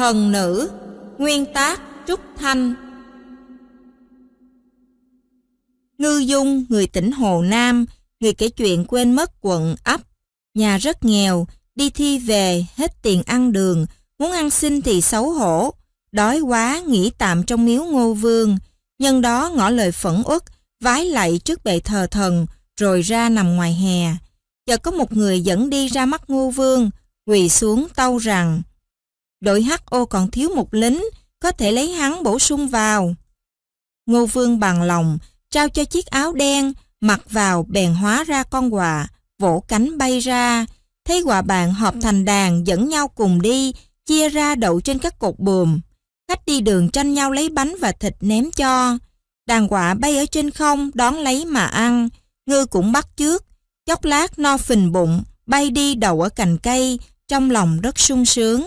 Thần nữ Nguyên tác Trúc Thanh Ngư Dung, người tỉnh Hồ Nam, người kể chuyện quên mất quận ấp, nhà rất nghèo, đi thi về, hết tiền ăn đường, muốn ăn xin thì xấu hổ, đói quá nghỉ tạm trong miếu ngô vương, nhân đó ngỏ lời phẫn uất, vái lạy trước bệ thờ thần, rồi ra nằm ngoài hè. Chợt có một người dẫn đi ra mắt ngô vương, quỳ xuống tâu rằng, đội HO còn thiếu một lính, có thể lấy hắn bổ sung vào. Ngô Vương bằng lòng, trao cho chiếc áo đen, mặc vào bèn hóa ra con quạ vỗ cánh bay ra. Thấy quạ bạn hợp thành đàn dẫn nhau cùng đi, chia ra đậu trên các cột buồm. Khách đi đường tranh nhau lấy bánh và thịt ném cho. Đàn quạ bay ở trên không đón lấy mà ăn. Ngư cũng bắt trước, chốc lát no phình bụng, bay đi đầu ở cành cây, trong lòng rất sung sướng.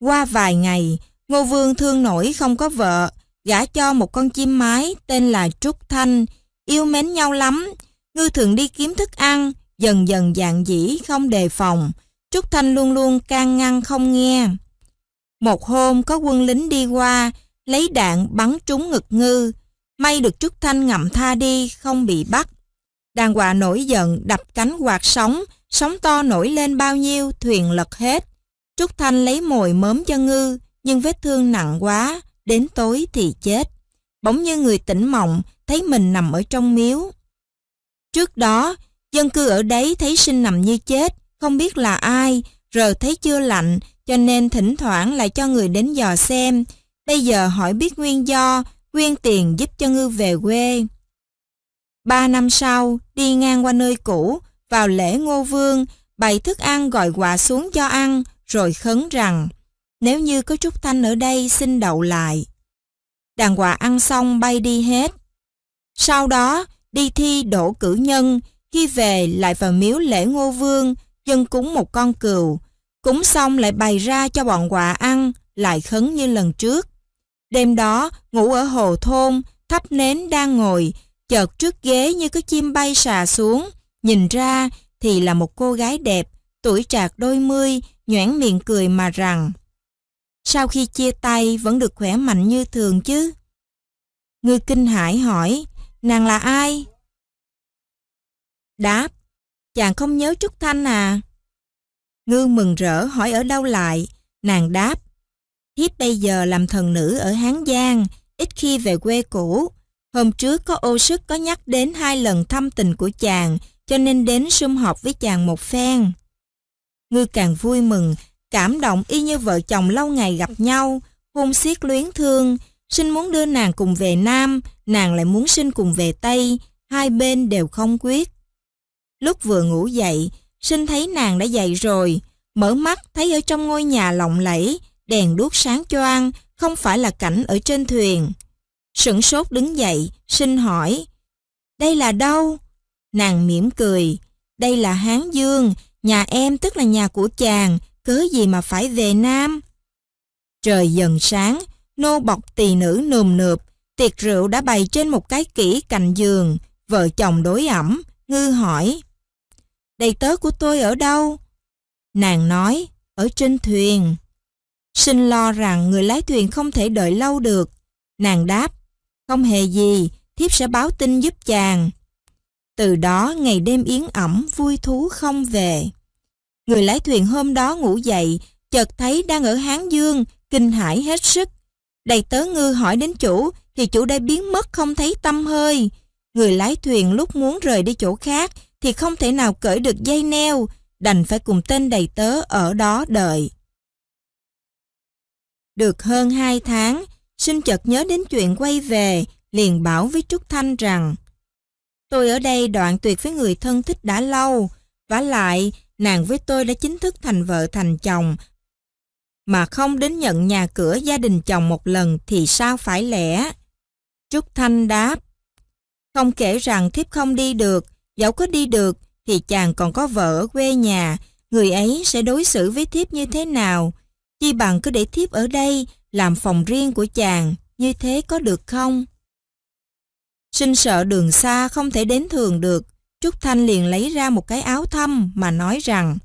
Qua vài ngày, Ngô Vương thương nổi không có vợ, gả cho một con chim mái tên là Trúc Thanh, yêu mến nhau lắm. Ngư thường đi kiếm thức ăn, dần dần dạng dĩ không đề phòng. Trúc Thanh luôn luôn can ngăn không nghe. Một hôm có quân lính đi qua, lấy đạn bắn trúng ngực ngư. May được Trúc Thanh ngậm tha đi, không bị bắt. Đàn quạ nổi giận, đập cánh quạt sóng, sóng to nổi lên bao nhiêu, thuyền lật hết. Trúc Thanh lấy mồi mớm cho ngư, nhưng vết thương nặng quá, đến tối thì chết. Bỗng như người tỉnh mộng, thấy mình nằm ở trong miếu. Trước đó, dân cư ở đấy thấy sinh nằm như chết, không biết là ai, rồi thấy chưa lạnh, cho nên thỉnh thoảng lại cho người đến dò xem. Bây giờ hỏi biết nguyên do, quyên tiền giúp cho ngư về quê. Ba năm sau, đi ngang qua nơi cũ, vào lễ ngô vương, bày thức ăn gọi quà xuống cho ăn, rồi khấn rằng nếu như có Trúc Thanh ở đây xin đậu lại. Đàn quà ăn xong bay đi hết. Sau đó đi thi đổ cử nhân, khi về lại vào miếu lễ ngô vương, dân cúng một con cừu. Cúng xong lại bày ra cho bọn quà ăn, lại khấn như lần trước. Đêm đó, ngủ ở hồ thôn, thắp nến đang ngồi, chợt trước ghế như có chim bay xà xuống. Nhìn ra thì là một cô gái đẹp, tuổi trạc đôi mươi, nhoảng miệng cười mà rằng Sau khi chia tay vẫn được khỏe mạnh như thường chứ? Người kinh hải hỏi, nàng là ai? Đáp, chàng không nhớ Trúc Thanh à? Ngư mừng rỡ hỏi ở đâu lại, nàng đáp, thiếp bây giờ làm thần nữ ở Hán Giang, ít khi về quê cũ. Hôm trước có ô sức có nhắc đến hai lần thăm tình của chàng, cho nên đến sum họp với chàng một phen. Ngươi càng vui mừng, cảm động y như vợ chồng lâu ngày gặp nhau, hôn xiết luyến thương, xin muốn đưa nàng cùng về Nam, nàng lại muốn xin cùng về Tây, hai bên đều không quyết. Lúc vừa ngủ dậy, sinh thấy nàng đã dậy rồi, mở mắt thấy ở trong ngôi nhà lộng lẫy, đèn đuốc sáng choang, không phải là cảnh ở trên thuyền. Sửng sốt đứng dậy, sinh hỏi, đây là đâu? Nàng mỉm cười, đây là Hán Dương, nhà em tức là nhà của chàng, cớ gì mà phải về Nam. Trời dần sáng, nô bọc tỳ nữ nườm nượp, tiệc rượu đã bày trên một cái kỹ cạnh giường, vợ chồng đối ẩm, ngư hỏi. Đầy tớ của tôi ở đâu? Nàng nói, ở trên thuyền. Sinh lo rằng người lái thuyền không thể đợi lâu được. Nàng đáp, không hề gì, thiếp sẽ báo tin giúp chàng. Từ đó ngày đêm yến ẩm vui thú không về. Người lái thuyền hôm đó ngủ dậy, chợt thấy đang ở Hán Dương, kinh hãi hết sức. Đầy tớ ngư hỏi đến chủ, thì chủ đã biến mất không thấy tâm hơi. Người lái thuyền lúc muốn rời đi chỗ khác, thì không thể nào cởi được dây neo, đành phải cùng tên đầy tớ ở đó đợi. Được hơn hai tháng, sinh chợt nhớ đến chuyện quay về, liền bảo với Trúc Thanh rằng Tôi ở đây đoạn tuyệt với người thân thích đã lâu. và lại, nàng với tôi đã chính thức thành vợ thành chồng. Mà không đến nhận nhà cửa gia đình chồng một lần thì sao phải lẽ? Trúc Thanh đáp. Không kể rằng thiếp không đi được, dẫu có đi được thì chàng còn có vợ ở quê nhà, người ấy sẽ đối xử với thiếp như thế nào? Chi bằng cứ để thiếp ở đây, làm phòng riêng của chàng, như thế có được không? Sinh sợ đường xa không thể đến thường được, Trúc Thanh liền lấy ra một cái áo thâm mà nói rằng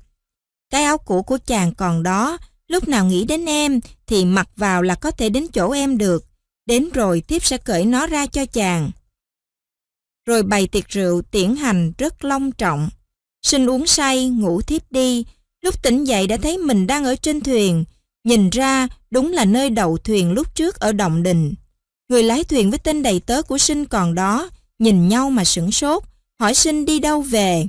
Cái áo cũ của chàng còn đó, lúc nào nghĩ đến em thì mặc vào là có thể đến chỗ em được. Đến rồi tiếp sẽ cởi nó ra cho chàng. Rồi bày tiệc rượu tiễn hành rất long trọng. Sinh uống say, ngủ thiếp đi. Lúc tỉnh dậy đã thấy mình đang ở trên thuyền. Nhìn ra đúng là nơi đầu thuyền lúc trước ở Đồng Đình. Người lái thuyền với tên đầy tớ của sinh còn đó, nhìn nhau mà sửng sốt, hỏi sinh đi đâu về.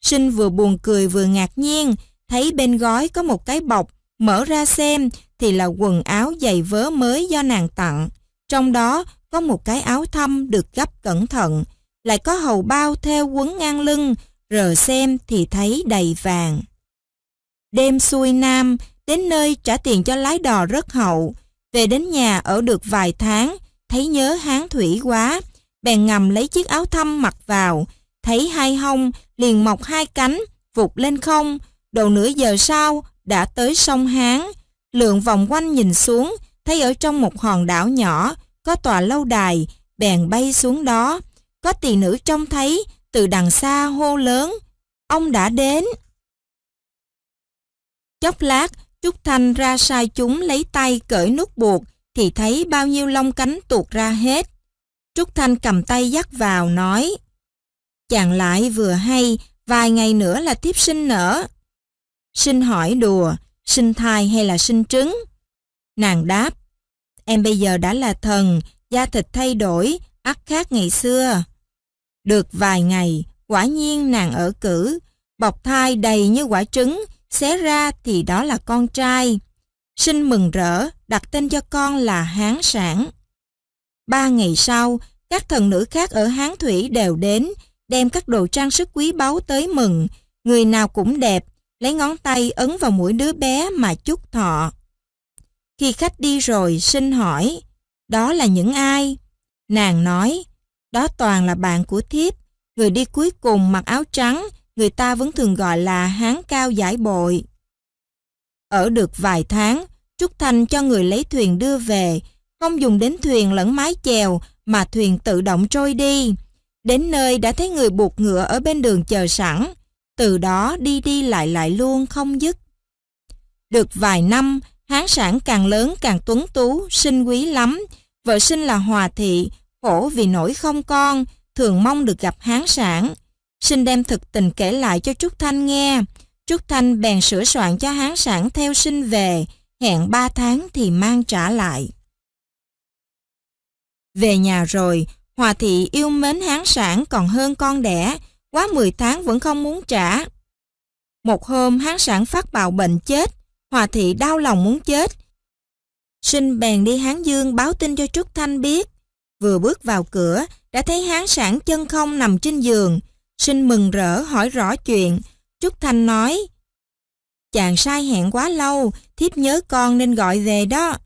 Sinh vừa buồn cười vừa ngạc nhiên, thấy bên gói có một cái bọc, mở ra xem thì là quần áo giày vớ mới do nàng tặng. Trong đó có một cái áo thâm được gấp cẩn thận, lại có hầu bao theo quấn ngang lưng, rờ xem thì thấy đầy vàng. Đêm xuôi nam, đến nơi trả tiền cho lái đò rất hậu, về đến nhà ở được vài tháng thấy nhớ hán thủy quá, bèn ngầm lấy chiếc áo thâm mặc vào, thấy hai hông liền mọc hai cánh, vụt lên không, đầu nửa giờ sau đã tới sông Hán. Lượng vòng quanh nhìn xuống, thấy ở trong một hòn đảo nhỏ, có tòa lâu đài, bèn bay xuống đó. Có tỳ nữ trông thấy, từ đằng xa hô lớn, ông đã đến. Chốc lát, Trúc Thanh ra sai chúng lấy tay cởi nút buộc, thì thấy bao nhiêu lông cánh tuột ra hết. Trúc Thanh cầm tay dắt vào nói Chàng lại vừa hay, vài ngày nữa là tiếp sinh nở. Sinh hỏi đùa, sinh thai hay là sinh trứng? Nàng đáp Em bây giờ đã là thần, da thịt thay đổi, ắt khác ngày xưa. Được vài ngày, quả nhiên nàng ở cử, bọc thai đầy như quả trứng, xé ra thì đó là con trai. Sinh mừng rỡ, đặt tên cho con là Hán Sản. Ba ngày sau, các thần nữ khác ở Hán Thủy đều đến, đem các đồ trang sức quý báu tới mừng, người nào cũng đẹp, lấy ngón tay ấn vào mũi đứa bé mà chúc thọ. Khi khách đi rồi, sinh hỏi, đó là những ai? Nàng nói, đó toàn là bạn của thiếp, người đi cuối cùng mặc áo trắng, người ta vẫn thường gọi là hán cao giải bội. Ở được vài tháng, Trúc Thanh cho người lấy thuyền đưa về, không dùng đến thuyền lẫn mái chèo mà thuyền tự động trôi đi. Đến nơi đã thấy người buộc ngựa ở bên đường chờ sẵn, từ đó đi đi lại lại luôn không dứt. Được vài năm, hán sản càng lớn càng tuấn tú, sinh quý lắm, vợ sinh là hòa thị, khổ vì nổi không con, thường mong được gặp hán sản. Sinh đem thực tình kể lại cho Trúc Thanh nghe, Trúc Thanh bèn sửa soạn cho hán sản theo sinh về, hẹn ba tháng thì mang trả lại. Về nhà rồi, Hòa thị yêu mến hán sản còn hơn con đẻ, quá 10 tháng vẫn không muốn trả. Một hôm hán sản phát bạo bệnh chết, Hòa thị đau lòng muốn chết. Sinh bèn đi Hán Dương báo tin cho Trúc Thanh biết. Vừa bước vào cửa, đã thấy hán sản chân không nằm trên giường. Sinh mừng rỡ hỏi rõ chuyện, Trúc Thanh nói, chàng sai hẹn quá lâu, thiếp nhớ con nên gọi về đó.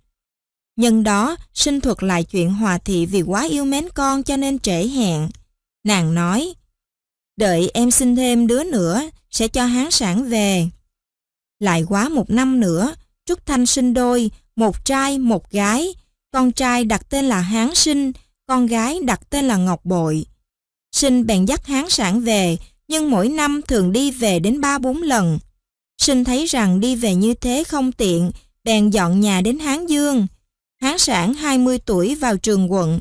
Nhân đó, sinh thuật lại chuyện Hòa Thị vì quá yêu mến con cho nên trễ hẹn. Nàng nói, đợi em sinh thêm đứa nữa, sẽ cho hán sản về. Lại quá một năm nữa, Trúc Thanh sinh đôi, một trai, một gái. Con trai đặt tên là Hán Sinh, con gái đặt tên là Ngọc Bội. Sinh bèn dắt hán sản về, nhưng mỗi năm thường đi về đến 3-4 lần. Sinh thấy rằng đi về như thế không tiện, bèn dọn nhà đến Hán Dương. Hán sản 20 tuổi vào trường quận.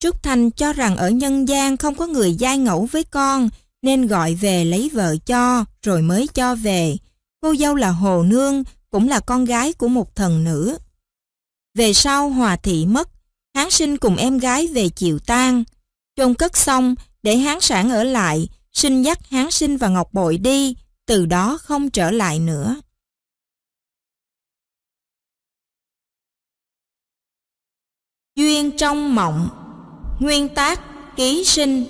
Trúc Thanh cho rằng ở nhân gian không có người giai ngẫu với con, nên gọi về lấy vợ cho, rồi mới cho về. Cô dâu là Hồ Nương, cũng là con gái của một thần nữ. Về sau Hòa Thị mất, Hán sinh cùng em gái về chịu tang. Chôn cất xong, để Hán sản ở lại, xin dắt Hán Sinh và Ngọc Bội đi, từ đó không trở lại nữa. Duyên trong mộng Nguyên tác ký sinh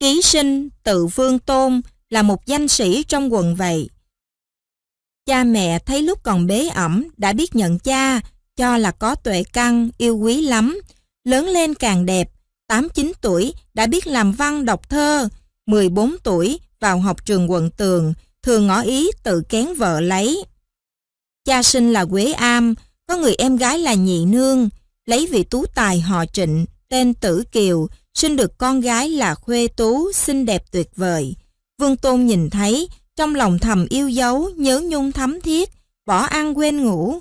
Ký sinh tự vương tôn là một danh sĩ trong quần vậy. Cha mẹ thấy lúc còn bế ẩm đã biết nhận cha, cho là có tuệ căn, yêu quý lắm, lớn lên càng đẹp, 8-9 tuổi đã biết làm văn đọc thơ, 14 tuổi vào học trường quận tường, thường ngỏ ý tự kén vợ lấy. Cha sinh là Quế Am, có người em gái là Nhị Nương, lấy vị tú tài họ Trịnh, tên Tử Kiều, sinh được con gái là Khuê Tú, xinh đẹp tuyệt vời. Vương Tôn nhìn thấy, trong lòng thầm yêu dấu, nhớ nhung thấm thiết, bỏ ăn quên ngủ.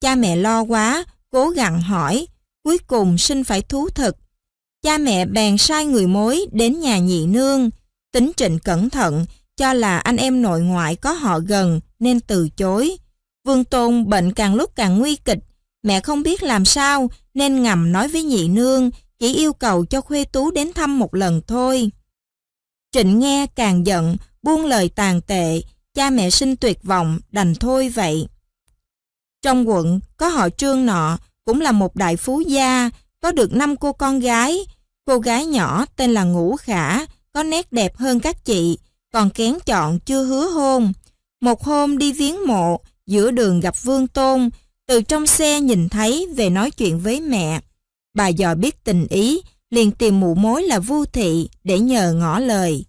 Cha mẹ lo quá, cố gắng hỏi, cuối cùng sinh phải thú thật cha mẹ bèn sai người mối đến nhà nhị nương. Tính Trịnh cẩn thận, cho là anh em nội ngoại có họ gần nên từ chối. Vương Tôn bệnh càng lúc càng nguy kịch, mẹ không biết làm sao nên ngầm nói với nhị nương, chỉ yêu cầu cho Khuê Tú đến thăm một lần thôi. Trịnh nghe càng giận, buông lời tàn tệ, cha mẹ sinh tuyệt vọng, đành thôi vậy. Trong quận, có họ trương nọ, cũng là một đại phú gia, có được năm cô con gái, cô gái nhỏ tên là Ngũ Khả, có nét đẹp hơn các chị, còn kén chọn chưa hứa hôn. Một hôm đi viếng mộ, giữa đường gặp Vương Tôn, từ trong xe nhìn thấy về nói chuyện với mẹ. Bà dò biết tình ý, liền tìm mụ mối là Vu Thị để nhờ ngỏ lời.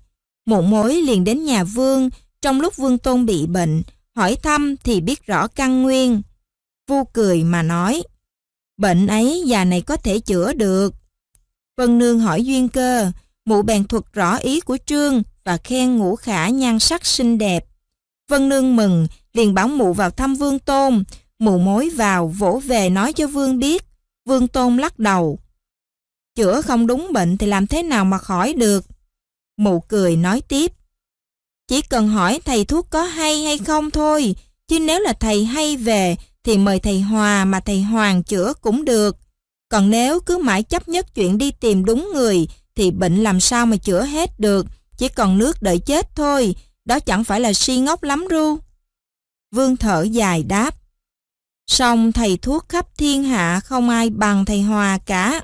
Mụ mối liền đến nhà Vương, trong lúc Vương Tôn bị bệnh, hỏi thăm thì biết rõ căn nguyên. Vu cười mà nói, Bệnh ấy già này có thể chữa được. Vân Nương hỏi duyên cơ, mụ bèn thuật rõ ý của Trương và khen ngũ khả nhan sắc xinh đẹp. Vân Nương mừng, liền bảo mụ vào thăm Vương Tôn, mụ mối vào vỗ về nói cho Vương biết. Vương Tôn lắc đầu. Chữa không đúng bệnh thì làm thế nào mà khỏi được? Mụ cười nói tiếp. Chỉ cần hỏi thầy thuốc có hay hay không thôi, chứ nếu là thầy hay về thì mời thầy Hòa mà thầy Hoàng chữa cũng được. Còn nếu cứ mãi chấp nhất chuyện đi tìm đúng người thì bệnh làm sao mà chữa hết được, chỉ còn nước đợi chết thôi, đó chẳng phải là si ngốc lắm ru. Vương thở dài đáp. Xong thầy thuốc khắp thiên hạ không ai bằng thầy Hòa cả.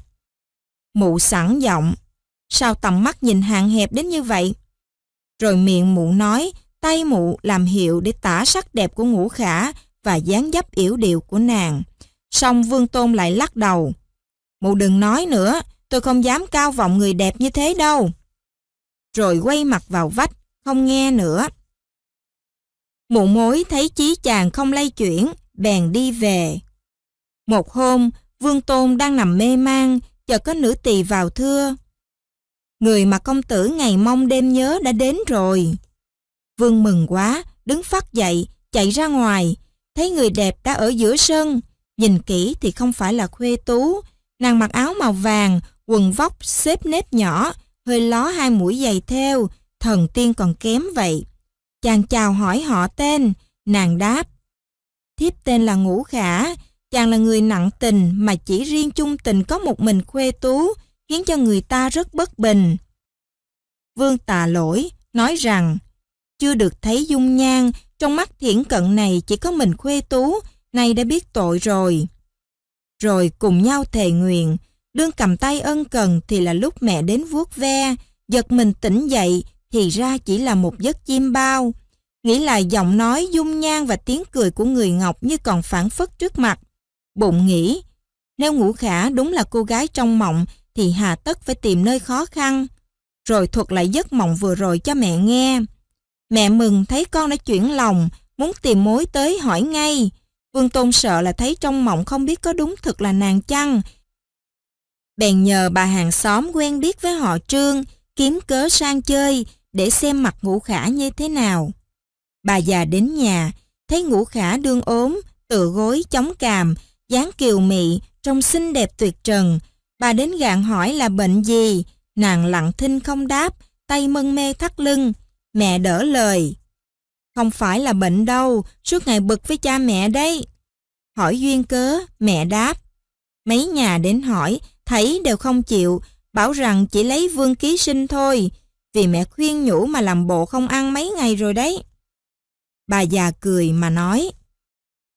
Mụ sẵn giọng. Sao tầm mắt nhìn hạn hẹp đến như vậy? Rồi miệng mụ nói, tay mụ làm hiệu để tả sắc đẹp của ngũ khả, và dáng dấp yểu điệu của nàng. Song Vương Tôn lại lắc đầu. Mụ đừng nói nữa, tôi không dám cao vọng người đẹp như thế đâu. Rồi quay mặt vào vách, không nghe nữa. Mụ mối thấy chí chàng không lay chuyển, bèn đi về. Một hôm, Vương Tôn đang nằm mê man, chợt có nữ tỳ vào thưa. Người mà công tử ngày mong đêm nhớ đã đến rồi. Vương mừng quá, đứng phát dậy, chạy ra ngoài, thấy người đẹp đã ở giữa sân. Nhìn kỹ thì không phải là khuê tú. Nàng mặc áo màu vàng, quần vóc xếp nếp nhỏ, hơi ló hai mũi giày theo, thần tiên còn kém vậy. Chàng chào hỏi họ tên, nàng đáp. Thiếp tên là Ngũ Khả, chàng là người nặng tình mà chỉ riêng chung tình có một mình khuê tú, khiến cho người ta rất bất bình. Vương tà lỗi, nói rằng, chưa được thấy dung nhan trong mắt thiển cận này chỉ có mình khuê tú, nay đã biết tội rồi. Rồi cùng nhau thề nguyện, đương cầm tay ân cần thì là lúc mẹ đến vuốt ve, giật mình tỉnh dậy thì ra chỉ là một giấc chim bao. Nghĩ là giọng nói dung nhan và tiếng cười của người Ngọc như còn phản phất trước mặt. Bụng nghĩ, nếu ngủ khả đúng là cô gái trong mộng thì hà tất phải tìm nơi khó khăn. Rồi thuật lại giấc mộng vừa rồi cho mẹ nghe. Mẹ mừng thấy con đã chuyển lòng, muốn tìm mối tới hỏi ngay. Vương Tôn sợ là thấy trong mộng không biết có đúng thực là nàng chăng. Bèn nhờ bà hàng xóm quen biết với họ Trương, kiếm cớ sang chơi để xem mặt ngũ khả như thế nào. Bà già đến nhà, thấy ngũ khả đương ốm, tựa gối chống càm, dáng kiều mị, trông xinh đẹp tuyệt trần. Bà đến gạn hỏi là bệnh gì, nàng lặng thinh không đáp, tay mân mê thắt lưng mẹ đỡ lời. Không phải là bệnh đâu, suốt ngày bực với cha mẹ đấy. Hỏi duyên cớ, mẹ đáp. Mấy nhà đến hỏi, thấy đều không chịu, bảo rằng chỉ lấy vương ký sinh thôi, vì mẹ khuyên nhủ mà làm bộ không ăn mấy ngày rồi đấy. Bà già cười mà nói,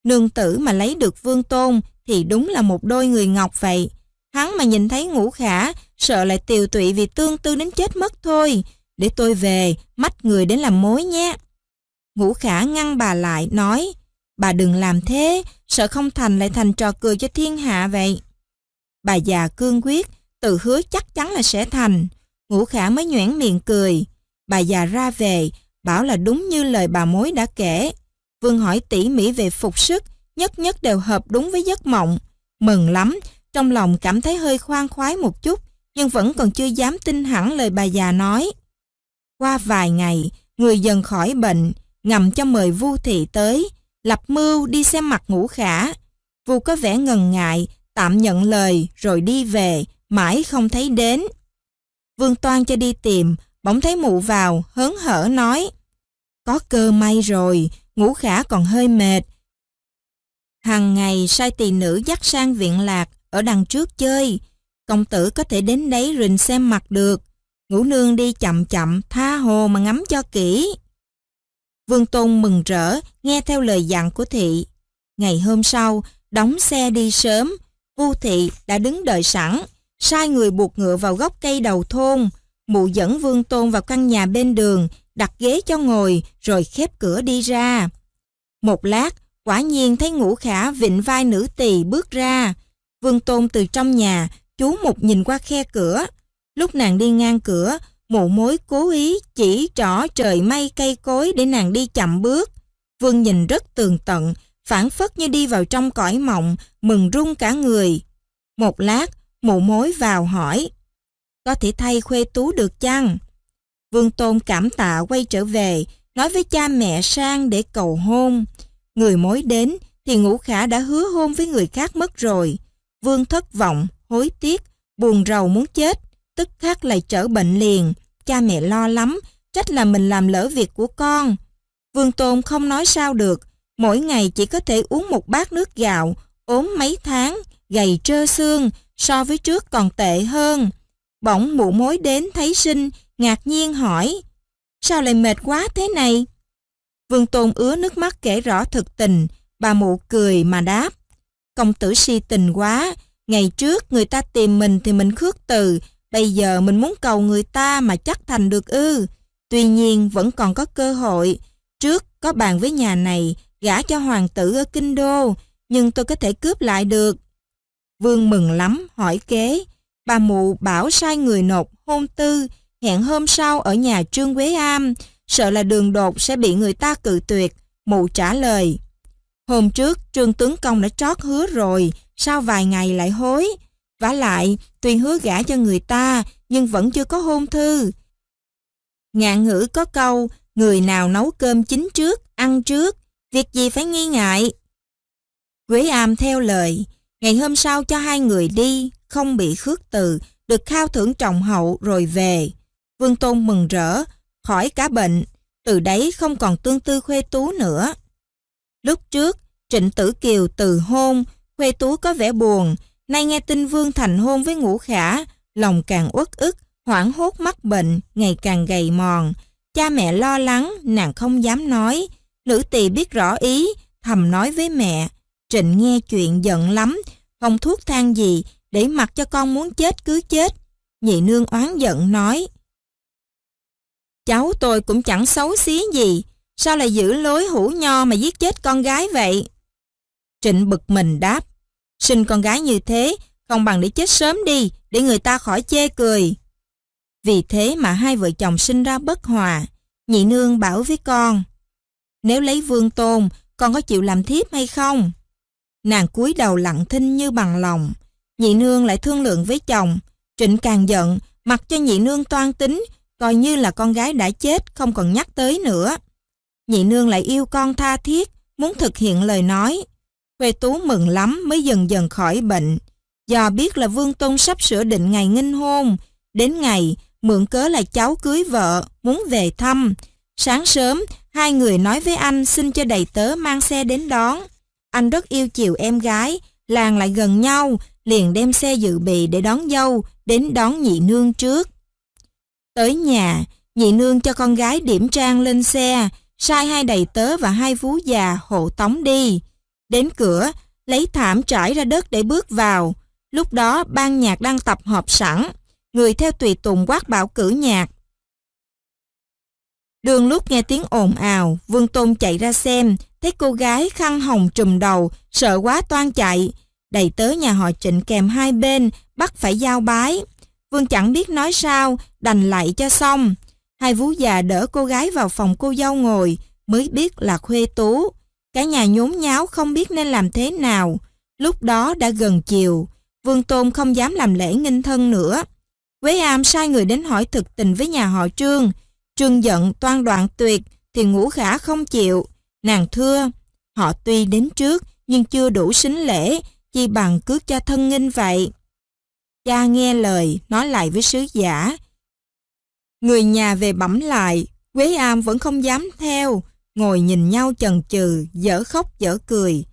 nương tử mà lấy được vương tôn thì đúng là một đôi người ngọc vậy. Hắn mà nhìn thấy ngũ khả, sợ lại tiều tụy vì tương tư đến chết mất thôi, để tôi về, mách người đến làm mối nhé. Ngũ khả ngăn bà lại, nói, bà đừng làm thế, sợ không thành lại thành trò cười cho thiên hạ vậy. Bà già cương quyết, tự hứa chắc chắn là sẽ thành. Ngũ khả mới nhoẻn miệng cười. Bà già ra về, bảo là đúng như lời bà mối đã kể. Vương hỏi tỉ mỉ về phục sức, nhất nhất đều hợp đúng với giấc mộng. Mừng lắm, trong lòng cảm thấy hơi khoan khoái một chút, nhưng vẫn còn chưa dám tin hẳn lời bà già nói. Qua vài ngày, người dần khỏi bệnh, ngầm cho mời Vu Thị tới, lập mưu đi xem mặt ngũ khả. Vu có vẻ ngần ngại, tạm nhận lời rồi đi về, mãi không thấy đến. Vương Toan cho đi tìm, bỗng thấy mụ vào, hớn hở nói. Có cơ may rồi, ngũ khả còn hơi mệt. Hằng ngày sai tỳ nữ dắt sang viện lạc ở đằng trước chơi. Công tử có thể đến đấy rình xem mặt được. Ngũ nương đi chậm chậm, tha hồ mà ngắm cho kỹ. Vương Tôn mừng rỡ, nghe theo lời dặn của thị. Ngày hôm sau, đóng xe đi sớm, Vu thị đã đứng đợi sẵn, sai người buộc ngựa vào gốc cây đầu thôn, mụ dẫn Vương Tôn vào căn nhà bên đường, đặt ghế cho ngồi, rồi khép cửa đi ra. Một lát, quả nhiên thấy ngũ khả vịnh vai nữ tỳ bước ra. Vương Tôn từ trong nhà, chú một nhìn qua khe cửa, lúc nàng đi ngang cửa, mụ mối cố ý chỉ trỏ trời mây cây cối để nàng đi chậm bước. Vương nhìn rất tường tận, phản phất như đi vào trong cõi mộng, mừng rung cả người. Một lát, mụ mối vào hỏi, có thể thay khuê tú được chăng? Vương Tôn cảm tạ quay trở về, nói với cha mẹ sang để cầu hôn. Người mối đến thì ngũ khả đã hứa hôn với người khác mất rồi. Vương thất vọng, hối tiếc, buồn rầu muốn chết tức khắc lại trở bệnh liền. Cha mẹ lo lắm, trách là mình làm lỡ việc của con. Vương Tôn không nói sao được, mỗi ngày chỉ có thể uống một bát nước gạo, ốm mấy tháng, gầy trơ xương, so với trước còn tệ hơn. Bỗng mụ mối đến thấy sinh, ngạc nhiên hỏi, sao lại mệt quá thế này? Vương Tôn ứa nước mắt kể rõ thực tình, bà mụ cười mà đáp. Công tử si tình quá, ngày trước người ta tìm mình thì mình khước từ, Bây giờ mình muốn cầu người ta mà chắc thành được ư. Tuy nhiên vẫn còn có cơ hội. Trước có bàn với nhà này, gả cho hoàng tử ở Kinh Đô, nhưng tôi có thể cướp lại được. Vương mừng lắm, hỏi kế. Bà mụ bảo sai người nộp hôn tư, hẹn hôm sau ở nhà Trương Quế Am, sợ là đường đột sẽ bị người ta cự tuyệt. Mụ trả lời. Hôm trước Trương Tướng Công đã trót hứa rồi, sao vài ngày lại hối? vả lại, tuy hứa gả cho người ta, nhưng vẫn chưa có hôn thư. Ngạn ngữ có câu, người nào nấu cơm chín trước, ăn trước, việc gì phải nghi ngại. Quế am theo lời, ngày hôm sau cho hai người đi, không bị khước từ, được khao thưởng trọng hậu rồi về. Vương Tôn mừng rỡ, khỏi cả bệnh, từ đấy không còn tương tư khuê tú nữa. Lúc trước, Trịnh Tử Kiều từ hôn, khuê tú có vẻ buồn, Nay nghe tin Vương Thành hôn với Ngũ Khả, lòng càng uất ức, hoảng hốt mắc bệnh, ngày càng gầy mòn. Cha mẹ lo lắng, nàng không dám nói. nữ tỳ biết rõ ý, thầm nói với mẹ. Trịnh nghe chuyện giận lắm, không thuốc thang gì, để mặc cho con muốn chết cứ chết. Nhị nương oán giận nói. Cháu tôi cũng chẳng xấu xí gì, sao lại giữ lối hủ nho mà giết chết con gái vậy? Trịnh bực mình đáp. Sinh con gái như thế, không bằng để chết sớm đi, để người ta khỏi chê cười. Vì thế mà hai vợ chồng sinh ra bất hòa. Nhị nương bảo với con, nếu lấy vương tôn, con có chịu làm thiếp hay không? Nàng cúi đầu lặng thinh như bằng lòng. Nhị nương lại thương lượng với chồng. Trịnh càng giận, mặc cho nhị nương toan tính, coi như là con gái đã chết, không còn nhắc tới nữa. Nhị nương lại yêu con tha thiết, muốn thực hiện lời nói. Huệ Tú mừng lắm mới dần dần khỏi bệnh. Do biết là Vương Tôn sắp sửa định ngày nghinh hôn, đến ngày mượn cớ là cháu cưới vợ, muốn về thăm. Sáng sớm, hai người nói với anh xin cho đầy tớ mang xe đến đón. Anh rất yêu chiều em gái, làng lại gần nhau, liền đem xe dự bị để đón dâu, đến đón nhị nương trước. Tới nhà, nhị nương cho con gái điểm trang lên xe, sai hai đầy tớ và hai vú già hộ tống đi đến cửa, lấy thảm trải ra đất để bước vào. Lúc đó ban nhạc đang tập họp sẵn, người theo tùy tùng quát bảo cử nhạc. Đường lúc nghe tiếng ồn ào, Vương Tôn chạy ra xem, thấy cô gái khăn hồng trùm đầu, sợ quá toan chạy. Đầy tớ nhà họ trịnh kèm hai bên, bắt phải giao bái. Vương chẳng biết nói sao, đành lại cho xong. Hai vú già đỡ cô gái vào phòng cô dâu ngồi, mới biết là khuê tú. Cả nhà nhốn nháo không biết nên làm thế nào. Lúc đó đã gần chiều, Vương Tôn không dám làm lễ nghinh thân nữa. Quế Am sai người đến hỏi thực tình với nhà họ Trương. Trương giận toan đoạn tuyệt thì ngũ khả không chịu. Nàng thưa, họ tuy đến trước nhưng chưa đủ xính lễ, chi bằng cứ cho thân nghinh vậy. Cha nghe lời, nói lại với sứ giả. Người nhà về bẩm lại, Quế Am vẫn không dám theo, ngồi nhìn nhau chần chừ, dở khóc dở cười.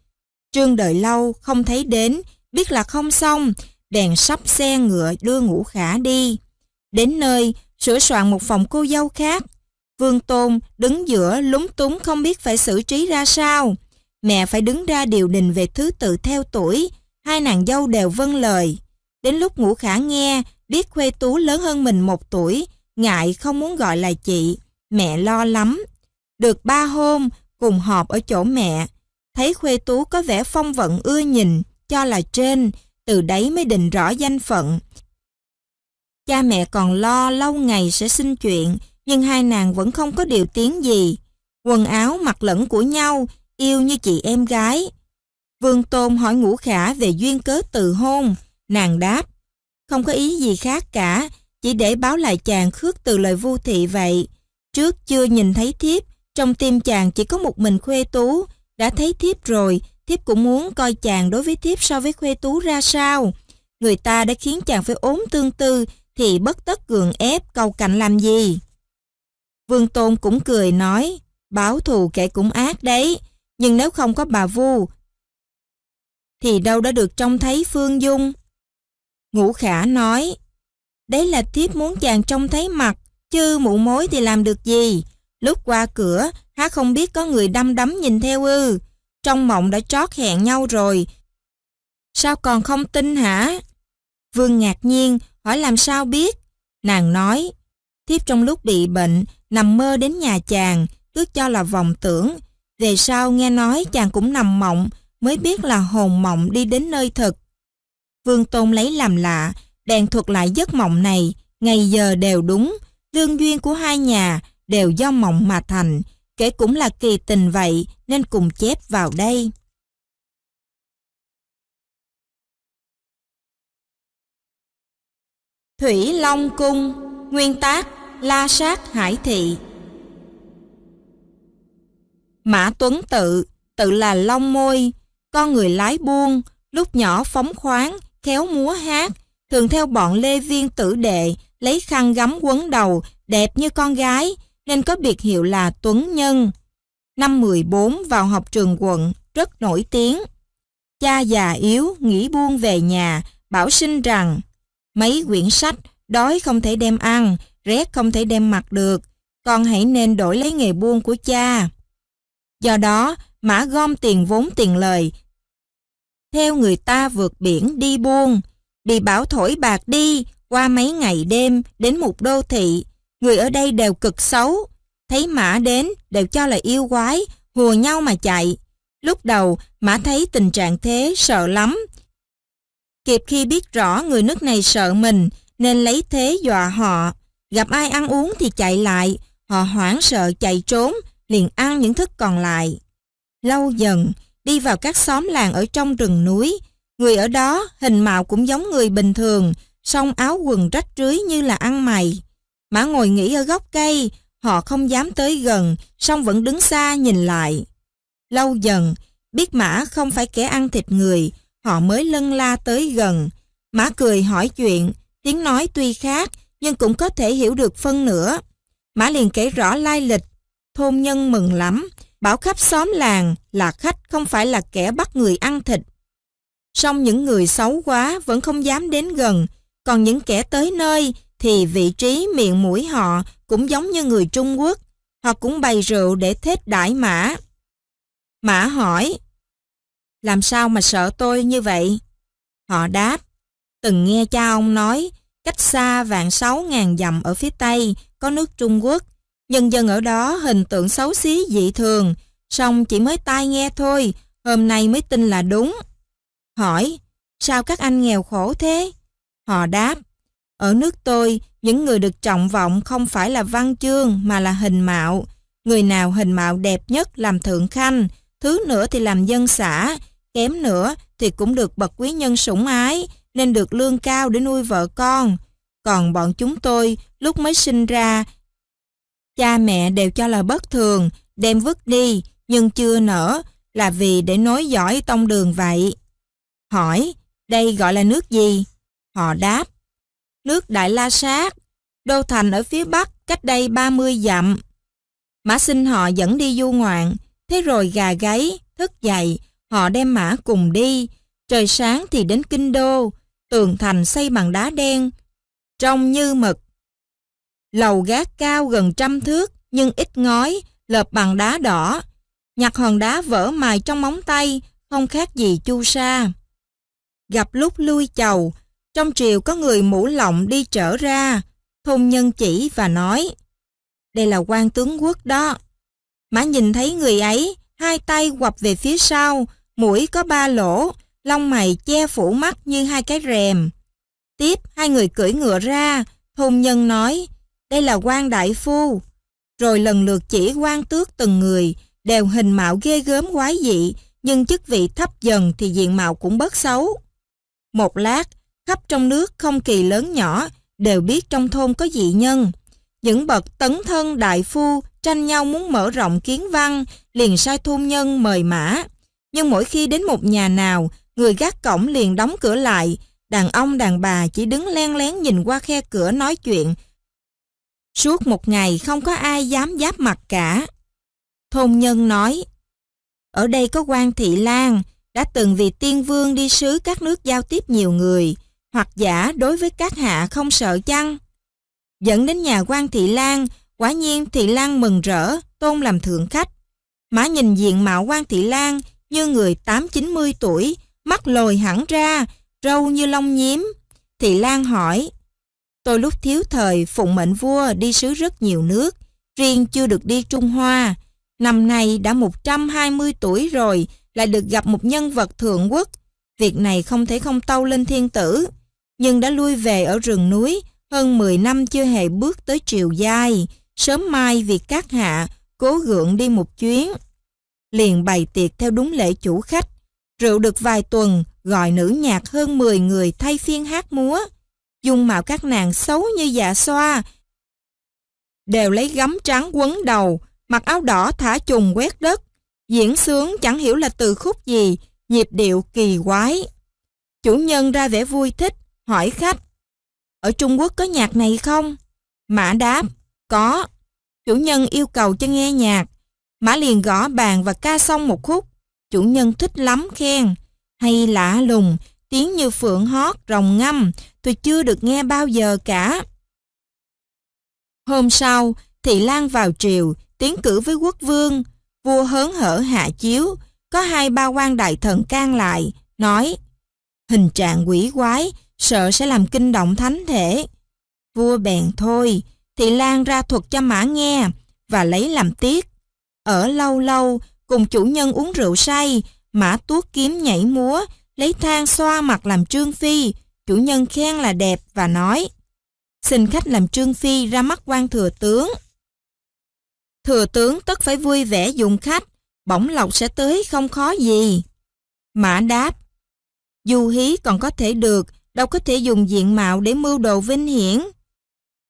Trương đợi lâu, không thấy đến, biết là không xong, đèn sắp xe ngựa đưa ngũ khả đi. Đến nơi, sửa soạn một phòng cô dâu khác. Vương Tôn đứng giữa lúng túng không biết phải xử trí ra sao. Mẹ phải đứng ra điều đình về thứ tự theo tuổi, hai nàng dâu đều vâng lời. Đến lúc ngũ khả nghe, biết Khuê Tú lớn hơn mình một tuổi, ngại không muốn gọi là chị. Mẹ lo lắm, được ba hôm, cùng họp ở chỗ mẹ. Thấy Khuê Tú có vẻ phong vận ưa nhìn, cho là trên, từ đấy mới định rõ danh phận. Cha mẹ còn lo lâu ngày sẽ xin chuyện, nhưng hai nàng vẫn không có điều tiếng gì. Quần áo mặc lẫn của nhau, yêu như chị em gái. Vương Tôn hỏi Ngũ Khả về duyên cớ từ hôn, nàng đáp. Không có ý gì khác cả, chỉ để báo lại chàng khước từ lời vu thị vậy. Trước chưa nhìn thấy thiếp, trong tim chàng chỉ có một mình Khuê Tú, đã thấy thiếp rồi, thiếp cũng muốn coi chàng đối với thiếp so với Khuê Tú ra sao. Người ta đã khiến chàng phải ốm tương tư, thì bất tất gượng ép cầu cạnh làm gì. Vương Tôn cũng cười nói, báo thù kẻ cũng ác đấy, nhưng nếu không có bà Vu, thì đâu đã được trông thấy Phương Dung. Ngũ Khả nói, đấy là thiếp muốn chàng trông thấy mặt, chứ mụ mối thì làm được gì. Lúc qua cửa, há không biết có người đăm đắm nhìn theo ư. Trong mộng đã trót hẹn nhau rồi. Sao còn không tin hả? Vương ngạc nhiên, hỏi làm sao biết? Nàng nói, thiếp trong lúc bị bệnh, nằm mơ đến nhà chàng, cứ cho là vòng tưởng. Về sau nghe nói chàng cũng nằm mộng, mới biết là hồn mộng đi đến nơi thật Vương Tôn lấy làm lạ, bèn thuật lại giấc mộng này, ngày giờ đều đúng, lương duyên của hai nhà, đều do mộng mà thành, kể cũng là kỳ tình vậy nên cùng chép vào đây. Thủy Long Cung, nguyên tác La Sát Hải Thị Mã Tuấn Tự, tự là Long Môi, con người lái buôn, lúc nhỏ phóng khoáng, khéo múa hát, thường theo bọn lê viên tử đệ, lấy khăn gấm quấn đầu, đẹp như con gái, nên có biệt hiệu là Tuấn Nhân. Năm 14 vào học trường quận, rất nổi tiếng. Cha già yếu, nghỉ buông về nhà, bảo sinh rằng mấy quyển sách đói không thể đem ăn, rét không thể đem mặc được, con hãy nên đổi lấy nghề buôn của cha. Do đó, Mã gom tiền vốn tiền lời, theo người ta vượt biển đi buôn, bị bảo thổi bạc đi, qua mấy ngày đêm đến một đô thị, người ở đây đều cực xấu. Thấy mã đến, đều cho là yêu quái, hùa nhau mà chạy. Lúc đầu, mã thấy tình trạng thế sợ lắm. Kịp khi biết rõ người nước này sợ mình, nên lấy thế dọa họ. Gặp ai ăn uống thì chạy lại, họ hoảng sợ chạy trốn, liền ăn những thức còn lại. Lâu dần, đi vào các xóm làng ở trong rừng núi, người ở đó hình mạo cũng giống người bình thường, song áo quần rách rưới như là ăn mày. Mã ngồi nghỉ ở gốc cây, họ không dám tới gần, song vẫn đứng xa nhìn lại. Lâu dần, biết Mã không phải kẻ ăn thịt người, họ mới lân la tới gần. Mã cười hỏi chuyện, tiếng nói tuy khác, nhưng cũng có thể hiểu được phân nửa. Mã liền kể rõ lai lịch, thôn nhân mừng lắm, bảo khắp xóm làng là khách không phải là kẻ bắt người ăn thịt. Song những người xấu quá vẫn không dám đến gần, còn những kẻ tới nơi thì vị trí miệng mũi họ cũng giống như người Trung Quốc. Họ cũng bày rượu để thết đãi mã. Mã hỏi, làm sao mà sợ tôi như vậy? Họ đáp, từng nghe cha ông nói, cách xa vạn sáu ngàn dặm ở phía Tây, có nước Trung Quốc. Nhân dân ở đó hình tượng xấu xí dị thường, song chỉ mới tai nghe thôi, hôm nay mới tin là đúng. Hỏi, sao các anh nghèo khổ thế? Họ đáp, ở nước tôi, những người được trọng vọng không phải là văn chương mà là hình mạo. Người nào hình mạo đẹp nhất làm thượng khanh, thứ nữa thì làm dân xã, kém nữa thì cũng được bậc quý nhân sủng ái, nên được lương cao để nuôi vợ con. Còn bọn chúng tôi, lúc mới sinh ra, cha mẹ đều cho là bất thường, đem vứt đi, nhưng chưa nở, là vì để nối dõi tông đường vậy. Hỏi, đây gọi là nước gì? Họ đáp, nước Đại La Sát, đô thành ở phía bắc cách đây 30 dặm. Mã sinh họ dẫn đi du ngoạn, thế rồi gà gáy, thức dậy, họ đem mã cùng đi. Trời sáng thì đến kinh đô, tường thành xây bằng đá đen, trông như mực. Lầu gác cao gần trăm thước nhưng ít ngói, lợp bằng đá đỏ. Nhặt hòn đá vỡ mài trong móng tay, không khác gì chu sa. Gặp lúc lui chầu, trong triều có người mũ lọng đi trở ra, thôn nhân chỉ và nói, đây là quan tướng quốc đó. Mã nhìn thấy người ấy, hai tay quặp về phía sau, mũi có ba lỗ, lông mày che phủ mắt như hai cái rèm. Tiếp hai người cưỡi ngựa ra, thôn nhân nói, đây là quan đại phu. Rồi lần lượt chỉ quan tước từng người, đều hình mạo ghê gớm quái dị, nhưng chức vị thấp dần thì diện mạo cũng bớt xấu. Một lát, khắp trong nước không kỳ lớn nhỏ, đều biết trong thôn có dị nhân. Những bậc tấn thân đại phu tranh nhau muốn mở rộng kiến văn, liền sai thôn nhân mời mã. Nhưng mỗi khi đến một nhà nào, người gác cổng liền đóng cửa lại, đàn ông đàn bà chỉ đứng len lén nhìn qua khe cửa nói chuyện. Suốt một ngày không có ai dám giáp mặt cả. Thôn nhân nói, ở đây có quan thị lan, đã từng vì tiên vương đi sứ các nước giao tiếp nhiều người, hoặc giả đối với các hạ không sợ chăng? Dẫn đến nhà quan Thị Lan, quả nhiên Thị Lan mừng rỡ, tôn làm thượng khách. Mã nhìn diện mạo quan Thị Lan như người 8-90 tuổi, mắt lồi hẳn ra, râu như lông nhiếm. Thị Lan hỏi, tôi lúc thiếu thời phụng mệnh vua đi sứ rất nhiều nước, riêng chưa được đi Trung Hoa. Năm nay đã 120 tuổi rồi, lại được gặp một nhân vật thượng quốc. Việc này không thể không tâu lên thiên tử nhưng đã lui về ở rừng núi, hơn 10 năm chưa hề bước tới triều giai, sớm mai việc các hạ cố gượng đi một chuyến. Liền bày tiệc theo đúng lễ chủ khách, rượu được vài tuần, gọi nữ nhạc hơn 10 người thay phiên hát múa. Dung mạo các nàng xấu như dạ xoa, đều lấy gấm trắng quấn đầu, mặc áo đỏ thả trùng quét đất. Diễn sướng chẳng hiểu là từ khúc gì, nhịp điệu kỳ quái. Chủ nhân ra vẻ vui thích, hỏi khách, ở Trung Quốc có nhạc này không? Mã đáp, có. Chủ nhân yêu cầu cho nghe nhạc. Mã liền gõ bàn và ca xong một khúc. Chủ nhân thích lắm khen. Hay lạ lùng, tiếng như phượng hót, rồng ngâm, tôi chưa được nghe bao giờ cả. Hôm sau, Thị Lan vào triều, tiến cử với quốc vương. Vua hớn hở hạ chiếu, có hai ba quan đại thần can lại, nói Hình trạng quỷ quái, sợ sẽ làm kinh động thánh thể. Vua bèn thôi, thì Lan ra thuật cho mã nghe và lấy làm tiếc. Ở lâu lâu, cùng chủ nhân uống rượu say, mã tuốt kiếm nhảy múa, lấy than xoa mặt làm trương phi, chủ nhân khen là đẹp và nói xin khách làm trương phi ra mắt quan thừa tướng. Thừa tướng tất phải vui vẻ dùng khách, bổng lộc sẽ tới không khó gì. Mã đáp, du hí còn có thể được đâu có thể dùng diện mạo để mưu đồ vinh hiển.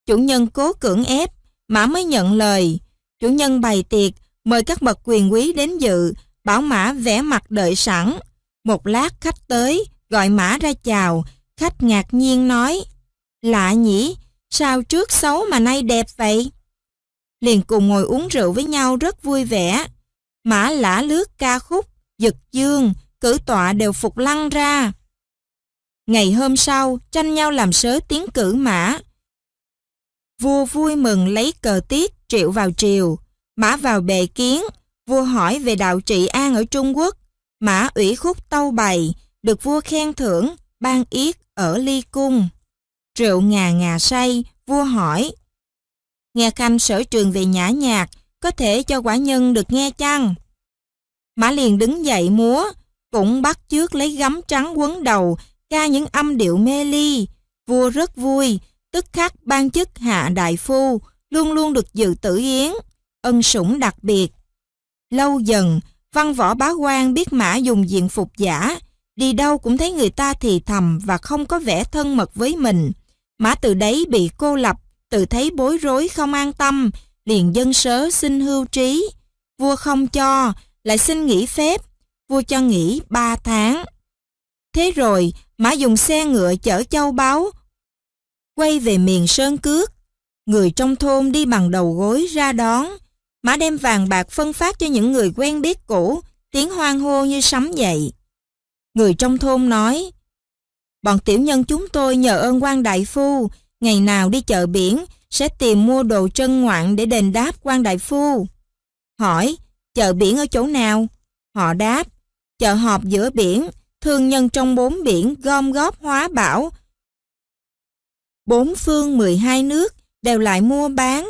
Chủ nhân cố cưỡng ép, Mã mới nhận lời. Chủ nhân bày tiệc, mời các bậc quyền quý đến dự, bảo Mã vẽ mặt đợi sẵn. Một lát khách tới, gọi Mã ra chào, khách ngạc nhiên nói, lạ nhỉ, sao trước xấu mà nay đẹp vậy? Liền cùng ngồi uống rượu với nhau rất vui vẻ. Mã lã lướt ca khúc, giật dương, cử tọa đều phục lăn ra. Ngày hôm sau, tranh nhau làm sớ tiến cử mã. Vua vui mừng lấy cờ tiết triệu vào triều. Mã vào bệ kiến, vua hỏi về đạo trị an ở Trung Quốc. Mã ủy khúc tâu bày, được vua khen thưởng, ban yết ở ly cung. triệu ngà ngà say, vua hỏi. Nghe khanh sở trường về nhã nhạc, có thể cho quả nhân được nghe chăng? Mã liền đứng dậy múa, cũng bắt trước lấy gấm trắng quấn đầu, ca những âm điệu mê ly. Vua rất vui, tức khắc ban chức hạ đại phu, luôn luôn được dự tử yến, ân sủng đặc biệt. Lâu dần, văn võ bá quan biết mã dùng diện phục giả, đi đâu cũng thấy người ta thì thầm và không có vẻ thân mật với mình. Mã từ đấy bị cô lập, tự thấy bối rối không an tâm, liền dân sớ xin hưu trí. Vua không cho, lại xin nghỉ phép. Vua cho nghỉ ba tháng. Thế rồi, Mã dùng xe ngựa chở châu báu, quay về miền Sơn Cước. Người trong thôn đi bằng đầu gối ra đón. Mã đem vàng bạc phân phát cho những người quen biết cũ, tiếng hoang hô như sấm dậy. Người trong thôn nói, Bọn tiểu nhân chúng tôi nhờ ơn quan đại phu, ngày nào đi chợ biển sẽ tìm mua đồ trân ngoạn để đền đáp quan đại phu. Hỏi, chợ biển ở chỗ nào? Họ đáp, chợ họp giữa biển thương nhân trong bốn biển gom góp hóa bảo. Bốn phương 12 nước đều lại mua bán.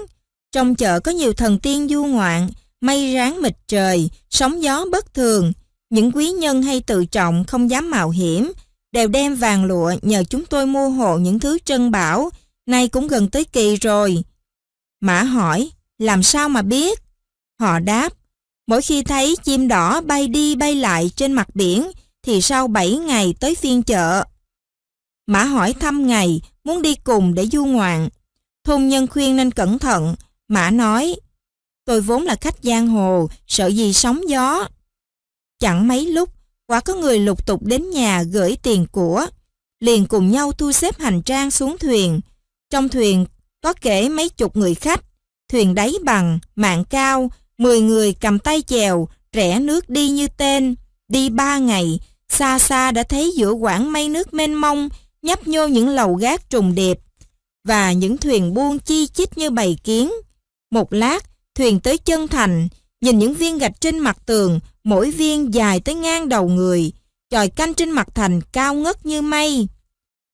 Trong chợ có nhiều thần tiên du ngoạn, mây ráng mịt trời, sóng gió bất thường. Những quý nhân hay tự trọng không dám mạo hiểm, đều đem vàng lụa nhờ chúng tôi mua hộ những thứ trân bảo, nay cũng gần tới kỳ rồi. Mã hỏi, làm sao mà biết? Họ đáp, mỗi khi thấy chim đỏ bay đi bay lại trên mặt biển, thì sau 7 ngày tới phiên chợ. Mã hỏi thăm ngày, muốn đi cùng để du ngoạn. Thôn nhân khuyên nên cẩn thận, Mã nói, tôi vốn là khách giang hồ, sợ gì sóng gió. Chẳng mấy lúc, quả có người lục tục đến nhà gửi tiền của, liền cùng nhau thu xếp hành trang xuống thuyền. Trong thuyền có kể mấy chục người khách, thuyền đáy bằng, mạng cao, 10 người cầm tay chèo, rẽ nước đi như tên. Đi ba ngày, xa xa đã thấy giữa quảng mây nước mênh mông, nhấp nhô những lầu gác trùng điệp và những thuyền buôn chi chít như bầy kiến. Một lát, thuyền tới chân thành, nhìn những viên gạch trên mặt tường, mỗi viên dài tới ngang đầu người, tròi canh trên mặt thành cao ngất như mây.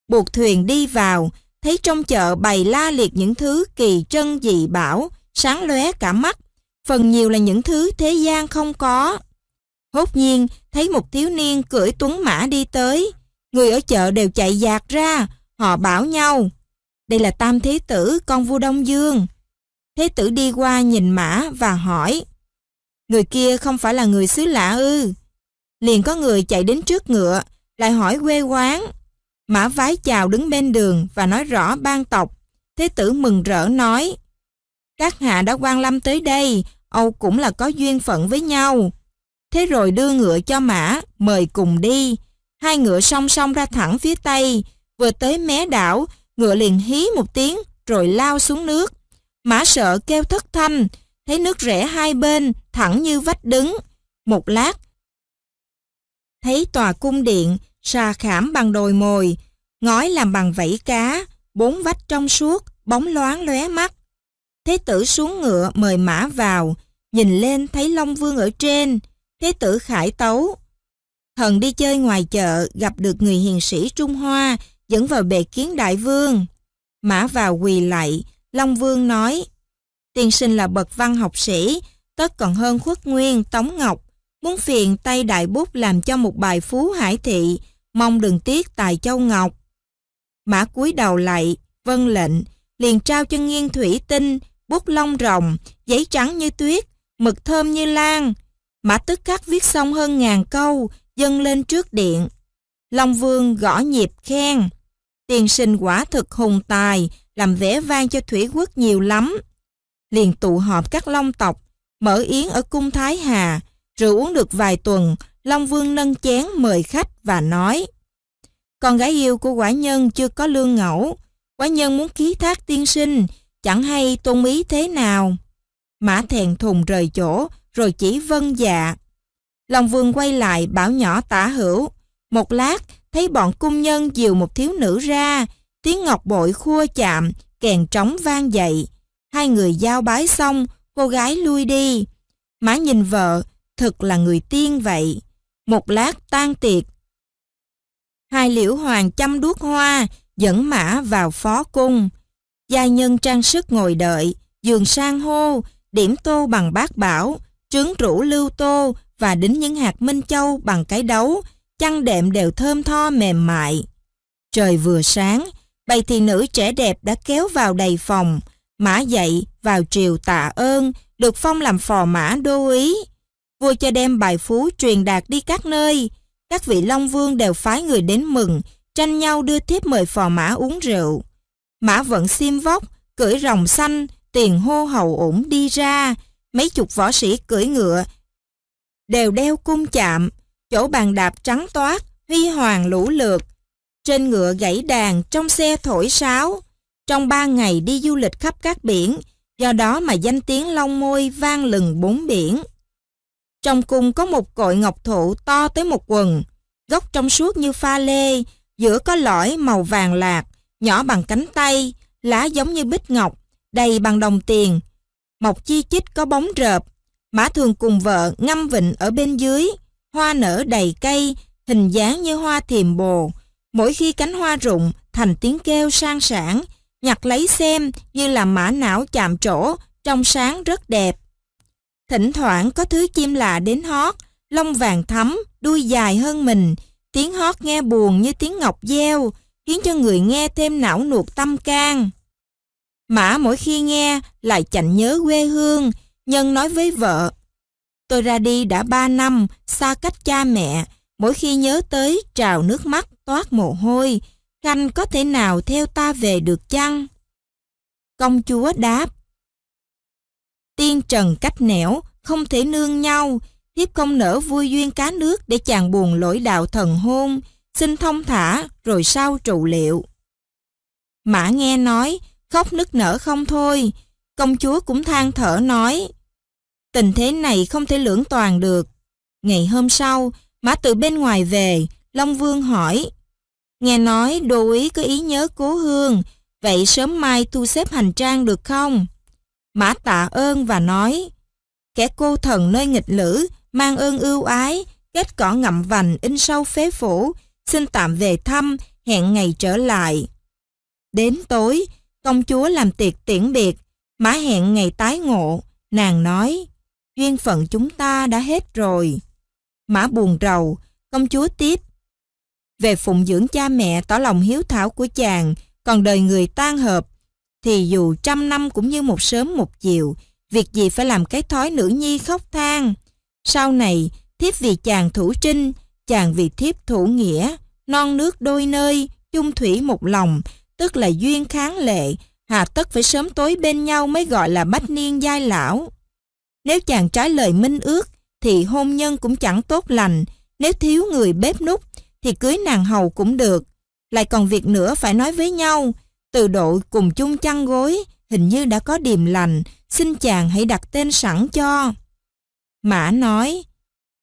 Buộc thuyền đi vào, thấy trong chợ bày la liệt những thứ kỳ trân dị bảo, sáng lóe cả mắt. Phần nhiều là những thứ thế gian không có. Hốt nhiên, thấy một thiếu niên cưỡi tuấn mã đi tới. Người ở chợ đều chạy dạt ra, họ bảo nhau. Đây là Tam Thế Tử, con vua Đông Dương. Thế Tử đi qua nhìn mã và hỏi. Người kia không phải là người xứ lạ ư. Liền có người chạy đến trước ngựa, lại hỏi quê quán. Mã vái chào đứng bên đường và nói rõ ban tộc. Thế Tử mừng rỡ nói. Các hạ đã quan lâm tới đây, Âu cũng là có duyên phận với nhau. Thế rồi đưa ngựa cho mã, mời cùng đi. Hai ngựa song song ra thẳng phía tây, vừa tới mé đảo, ngựa liền hí một tiếng rồi lao xuống nước. Mã sợ kêu thất thanh, thấy nước rẽ hai bên thẳng như vách đứng. Một lát, thấy tòa cung điện, xà khảm bằng đồi mồi, ngói làm bằng vảy cá, bốn vách trong suốt, bóng loáng lóe mắt. Thế tử xuống ngựa mời mã vào, nhìn lên thấy Long Vương ở trên, Thế tử khải tấu. Thần đi chơi ngoài chợ, gặp được người hiền sĩ Trung Hoa, dẫn vào bệ kiến đại vương. Mã vào quỳ lại Long Vương nói, tiên sinh là bậc văn học sĩ, tất còn hơn khuất nguyên, tống ngọc, muốn phiền tay đại bút làm cho một bài phú hải thị, mong đừng tiếc tài châu ngọc. Mã cúi đầu lại, vân lệnh, liền trao cho nghiêng thủy tinh, bút lông rồng, giấy trắng như tuyết, mực thơm như lan, Mã tức khắc viết xong hơn ngàn câu, dâng lên trước điện. Long Vương gõ nhịp khen. Tiền sinh quả thực hùng tài, làm vẻ vang cho thủy quốc nhiều lắm. Liền tụ họp các long tộc, mở yến ở cung Thái Hà, rượu uống được vài tuần, Long Vương nâng chén mời khách và nói Con gái yêu của quả nhân chưa có lương ngẫu, quả nhân muốn ký thác tiên sinh, chẳng hay tôn ý thế nào. Mã thèn thùng rời chỗ, rồi chỉ vân dạ. Long Vương quay lại bảo nhỏ tả hữu. Một lát, thấy bọn cung nhân dìu một thiếu nữ ra, tiếng ngọc bội khua chạm, kèn trống vang dậy. Hai người giao bái xong, cô gái lui đi. Mã nhìn vợ, thật là người tiên vậy. Một lát tan tiệc. Hai liễu hoàng chăm đuốc hoa, dẫn mã vào phó cung. Gia nhân trang sức ngồi đợi, giường sang hô, điểm tô bằng bát bảo, trứng rũ lưu tô và đính những hạt minh châu bằng cái đấu, chăn đệm đều thơm tho mềm mại. Trời vừa sáng, bầy thị nữ trẻ đẹp đã kéo vào đầy phòng, mã dậy vào triều tạ ơn, được phong làm phò mã đô ý. Vua cho đem bài phú truyền đạt đi các nơi, các vị Long Vương đều phái người đến mừng, tranh nhau đưa thiếp mời phò mã uống rượu. Mã vẫn xiêm vóc, cưỡi rồng xanh, tiền hô hậu ổn đi ra, mấy chục võ sĩ cưỡi ngựa, đều đeo cung chạm, chỗ bàn đạp trắng toát, huy hoàng lũ lượt. Trên ngựa gãy đàn, trong xe thổi sáo. Trong ba ngày đi du lịch khắp các biển, do đó mà danh tiếng long môi vang lừng bốn biển. Trong cung có một cội ngọc thụ to tới một quần, gốc trong suốt như pha lê, giữa có lõi màu vàng lạc, nhỏ bằng cánh tay, lá giống như bích ngọc, đầy bằng đồng tiền, Mộc chi chít có bóng rợp, Mã Thường cùng vợ ngâm vịnh ở bên dưới, hoa nở đầy cây, hình dáng như hoa thiềm bồ. Mỗi khi cánh hoa rụng, thành tiếng kêu sang sảng, nhặt lấy xem như là mã não chạm trổ, trong sáng rất đẹp. Thỉnh thoảng có thứ chim lạ đến hót, lông vàng thắm, đuôi dài hơn mình, tiếng hót nghe buồn như tiếng ngọc gieo, khiến cho người nghe thêm não nuột tâm can. Mã mỗi khi nghe lại chạnh nhớ quê hương, Nhân nói với vợ. Tôi ra đi đã ba năm, xa cách cha mẹ, mỗi khi nhớ tới trào nước mắt toát mồ hôi, Khanh có thể nào theo ta về được chăng? Công chúa đáp. Tiên trần cách nẻo, không thể nương nhau, thiếp không nở vui duyên cá nước để chàng buồn lỗi đạo thần hôn, xin thông thả rồi sao trụ liệu. Mã nghe nói, khóc nức nở không thôi. Công chúa cũng than thở nói, tình thế này không thể lưỡng toàn được. Ngày hôm sau, Mã từ bên ngoài về, Long Vương hỏi, nghe nói đồ ý có ý nhớ cố hương, vậy sớm mai thu xếp hành trang được không? Mã tạ ơn và nói, kẻ cô thần nơi nghịch lữ, mang ơn ưu ái, kết cỏ ngậm vành in sâu phế phủ, xin tạm về thăm, hẹn ngày trở lại. Đến tối, Công chúa làm tiệc tiễn biệt, mã hẹn ngày tái ngộ, nàng nói, duyên phận chúng ta đã hết rồi. Mã buồn rầu, công chúa tiếp. Về phụng dưỡng cha mẹ tỏ lòng hiếu thảo của chàng, còn đời người tan hợp, thì dù trăm năm cũng như một sớm một chiều, việc gì phải làm cái thói nữ nhi khóc than. Sau này, thiếp vì chàng thủ trinh, chàng vì thiếp thủ nghĩa, non nước đôi nơi, chung thủy một lòng, tức là duyên kháng lệ, hà tất phải sớm tối bên nhau mới gọi là bách niên giai lão. Nếu chàng trái lời minh ước, thì hôn nhân cũng chẳng tốt lành, nếu thiếu người bếp nút, thì cưới nàng hầu cũng được. Lại còn việc nữa phải nói với nhau, từ độ cùng chung chăn gối, hình như đã có điềm lành, xin chàng hãy đặt tên sẵn cho. Mã nói,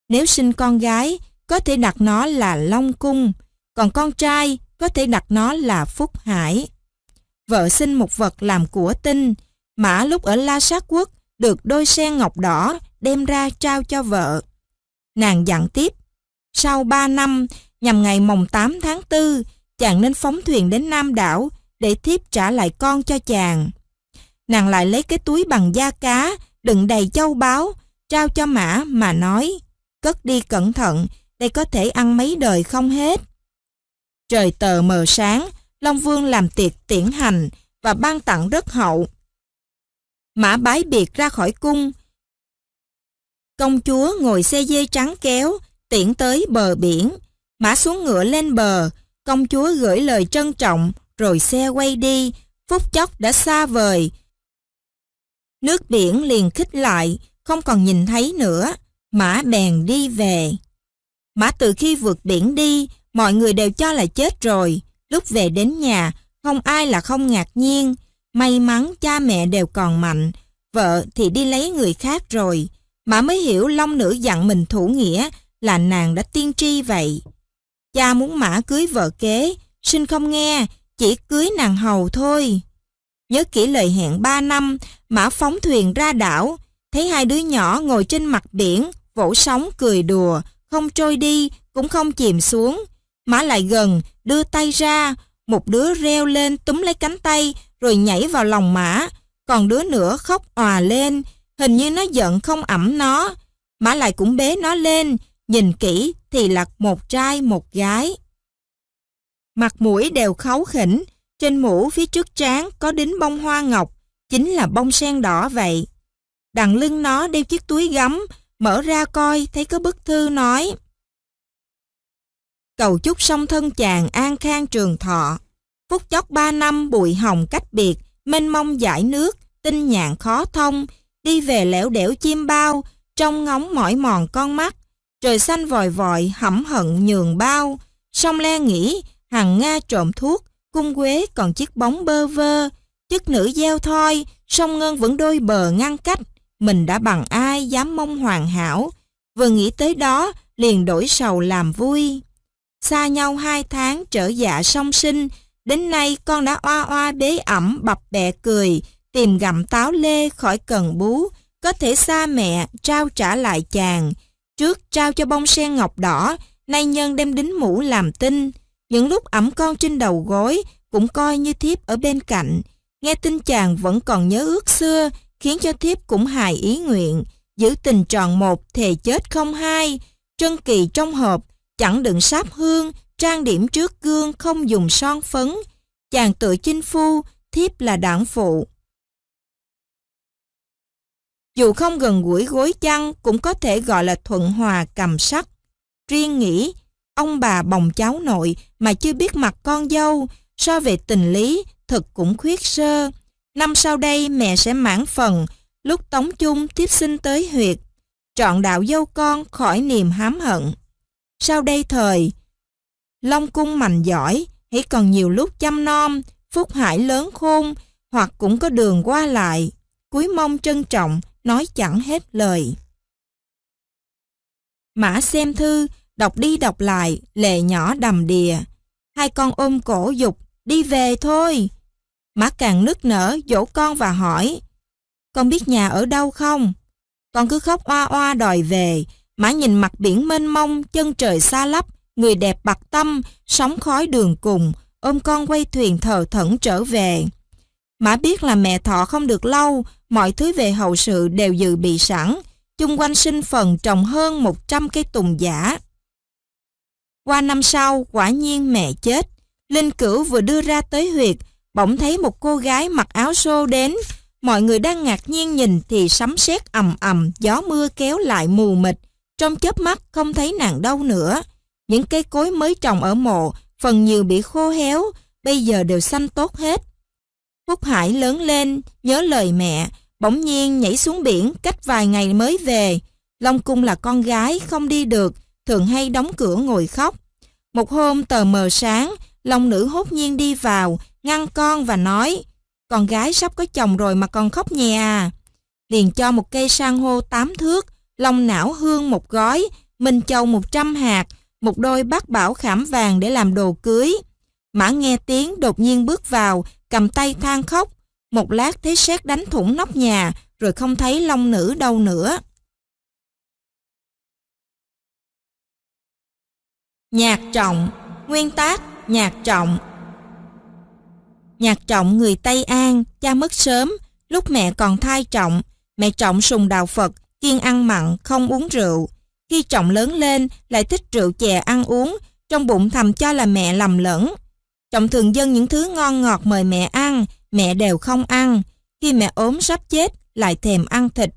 nếu sinh con gái, có thể đặt nó là Long Cung, còn con trai có thể đặt nó là Phúc Hải. Vợ sinh một vật làm của tinh, mã lúc ở La Sát Quốc được đôi sen ngọc đỏ đem ra trao cho vợ. Nàng dặn tiếp, sau 3 năm, nhằm ngày mồng 8 tháng 4, chàng nên phóng thuyền đến Nam đảo để thiếp trả lại con cho chàng. Nàng lại lấy cái túi bằng da cá, đựng đầy châu báu, trao cho mã mà nói, cất đi cẩn thận, đây có thể ăn mấy đời không hết. Trời tờ mờ sáng, Long Vương làm tiệc tiễn hành và ban tặng rất hậu. Mã bái biệt ra khỏi cung. Công chúa ngồi xe dê trắng kéo, tiễn tới bờ biển. Mã xuống ngựa lên bờ, công chúa gửi lời trân trọng, rồi xe quay đi, phút chốc đã xa vời. Nước biển liền khích lại, không còn nhìn thấy nữa. Mã bèn đi về. Mã từ khi vượt biển đi, mọi người đều cho là chết rồi. Lúc về đến nhà, không ai là không ngạc nhiên. May mắn cha mẹ đều còn mạnh, vợ thì đi lấy người khác rồi. mã mới hiểu Long Nữ dặn mình thủ nghĩa là nàng đã tiên tri vậy. Cha muốn mã cưới vợ kế, xin không nghe, chỉ cưới nàng hầu thôi. Nhớ kỹ lời hẹn ba năm, mã phóng thuyền ra đảo, thấy hai đứa nhỏ ngồi trên mặt biển, vỗ sóng cười đùa, không trôi đi, cũng không chìm xuống. Mã lại gần, đưa tay ra, một đứa reo lên túm lấy cánh tay rồi nhảy vào lòng mã, còn đứa nữa khóc òa lên, hình như nó giận không ẩm nó. Mã lại cũng bế nó lên, nhìn kỹ thì là một trai một gái. Mặt mũi đều kháu khỉnh, trên mũ phía trước trán có đính bông hoa ngọc, chính là bông sen đỏ vậy. Đằng lưng nó đeo chiếc túi gấm, mở ra coi thấy có bức thư nói cầu chúc song thân chàng an khang trường thọ. Phút chốc ba năm bụi hồng cách biệt, mênh mông giải nước, tinh nhạn khó thông, đi về lẻo đẻo chim bao, trong ngóng mỏi mòn con mắt, trời xanh vòi vòi hẩm hận nhường bao, song le nghĩ hàng Nga trộm thuốc, cung quế còn chiếc bóng bơ vơ, chức nữ gieo thoi, song ngân vẫn đôi bờ ngăn cách, mình đã bằng ai dám mong hoàn hảo, vừa nghĩ tới đó liền đổi sầu làm vui xa nhau hai tháng trở dạ song sinh, đến nay con đã oa oa bế ẩm bập bẹ cười, tìm gặm táo lê khỏi cần bú, có thể xa mẹ, trao trả lại chàng. Trước trao cho bông sen ngọc đỏ, nay nhân đem đính mũ làm tinh. Những lúc ẩm con trên đầu gối, cũng coi như thiếp ở bên cạnh. Nghe tin chàng vẫn còn nhớ ước xưa, khiến cho thiếp cũng hài ý nguyện. Giữ tình tròn một, thề chết không hai. Trân kỳ trong hộp, chẳng đựng sáp hương, trang điểm trước gương không dùng son phấn, chàng tự chinh phu, thiếp là đảng phụ. Dù không gần gũi gối chăn cũng có thể gọi là thuận hòa cầm sắc. Riêng nghĩ, ông bà bồng cháu nội mà chưa biết mặt con dâu, so về tình lý, thật cũng khuyết sơ. Năm sau đây mẹ sẽ mãn phần, lúc tống chung tiếp sinh tới huyệt, trọn đạo dâu con khỏi niềm hám hận. Sau đây thời, Long cung mạnh giỏi, hãy còn nhiều lúc chăm nom, phúc hải lớn khôn, hoặc cũng có đường qua lại. cuối mong trân trọng, nói chẳng hết lời. Mã xem thư, đọc đi đọc lại, lệ nhỏ đầm đìa. Hai con ôm cổ dục, đi về thôi. mã càng nức nở, dỗ con và hỏi. Con biết nhà ở đâu không? Con cứ khóc oa oa đòi về, Mã nhìn mặt biển mênh mông, chân trời xa lấp, người đẹp bạc tâm, sóng khói đường cùng, ôm con quay thuyền thờ thẫn trở về. Mã biết là mẹ thọ không được lâu, mọi thứ về hậu sự đều dự bị sẵn, chung quanh sinh phần trồng hơn 100 cây tùng giả. Qua năm sau, quả nhiên mẹ chết. Linh cửu vừa đưa ra tới huyệt, bỗng thấy một cô gái mặc áo xô đến. Mọi người đang ngạc nhiên nhìn thì sấm sét ầm ầm, gió mưa kéo lại mù mịt. Trong chớp mắt không thấy nàng đâu nữa. Những cây cối mới trồng ở mộ, phần nhiều bị khô héo, bây giờ đều xanh tốt hết. Phúc Hải lớn lên, nhớ lời mẹ, bỗng nhiên nhảy xuống biển cách vài ngày mới về. Long Cung là con gái, không đi được, thường hay đóng cửa ngồi khóc. Một hôm tờ mờ sáng, Long nữ hốt nhiên đi vào, ngăn con và nói Con gái sắp có chồng rồi mà còn khóc nhè à. Liền cho một cây sang hô tám thước, long não hương một gói, minh châu 100 hạt, một đôi bát bảo khảm vàng để làm đồ cưới. Mã nghe tiếng đột nhiên bước vào, cầm tay than khóc. Một lát thấy sét đánh thủng nóc nhà, rồi không thấy long nữ đâu nữa. Nhạc trọng, nguyên tác nhạc trọng. Nhạc trọng người Tây An, cha mất sớm, lúc mẹ còn thai trọng, mẹ trọng sùng đạo Phật, kiên ăn mặn, không uống rượu. Khi trọng lớn lên, lại thích rượu chè ăn uống, trong bụng thầm cho là mẹ lầm lẫn. Trọng thường dâng những thứ ngon ngọt mời mẹ ăn, mẹ đều không ăn. Khi mẹ ốm sắp chết, lại thèm ăn thịt.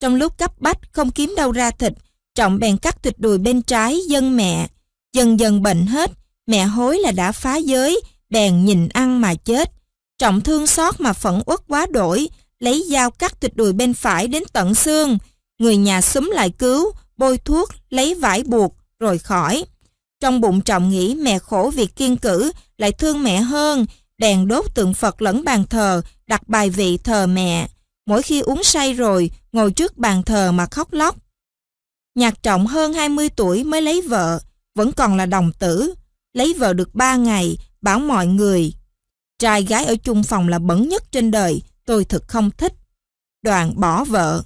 Trong lúc cấp bách, không kiếm đâu ra thịt, trọng bèn cắt thịt đùi bên trái dâng mẹ. Dần dần bệnh hết, mẹ hối là đã phá giới, bèn nhìn ăn mà chết. Trọng thương xót mà phẫn uất quá đổi, lấy dao cắt thịt đùi bên phải đến tận xương, người nhà xúm lại cứu, bôi thuốc, lấy vải buộc, rồi khỏi. Trong bụng trọng nghĩ mẹ khổ vì kiên cử, lại thương mẹ hơn, đèn đốt tượng Phật lẫn bàn thờ, đặt bài vị thờ mẹ. Mỗi khi uống say rồi, ngồi trước bàn thờ mà khóc lóc. Nhạc trọng hơn 20 tuổi mới lấy vợ, vẫn còn là đồng tử. Lấy vợ được 3 ngày, bảo mọi người. Trai gái ở chung phòng là bẩn nhất trên đời, tôi thực không thích. Đoàn bỏ vợ,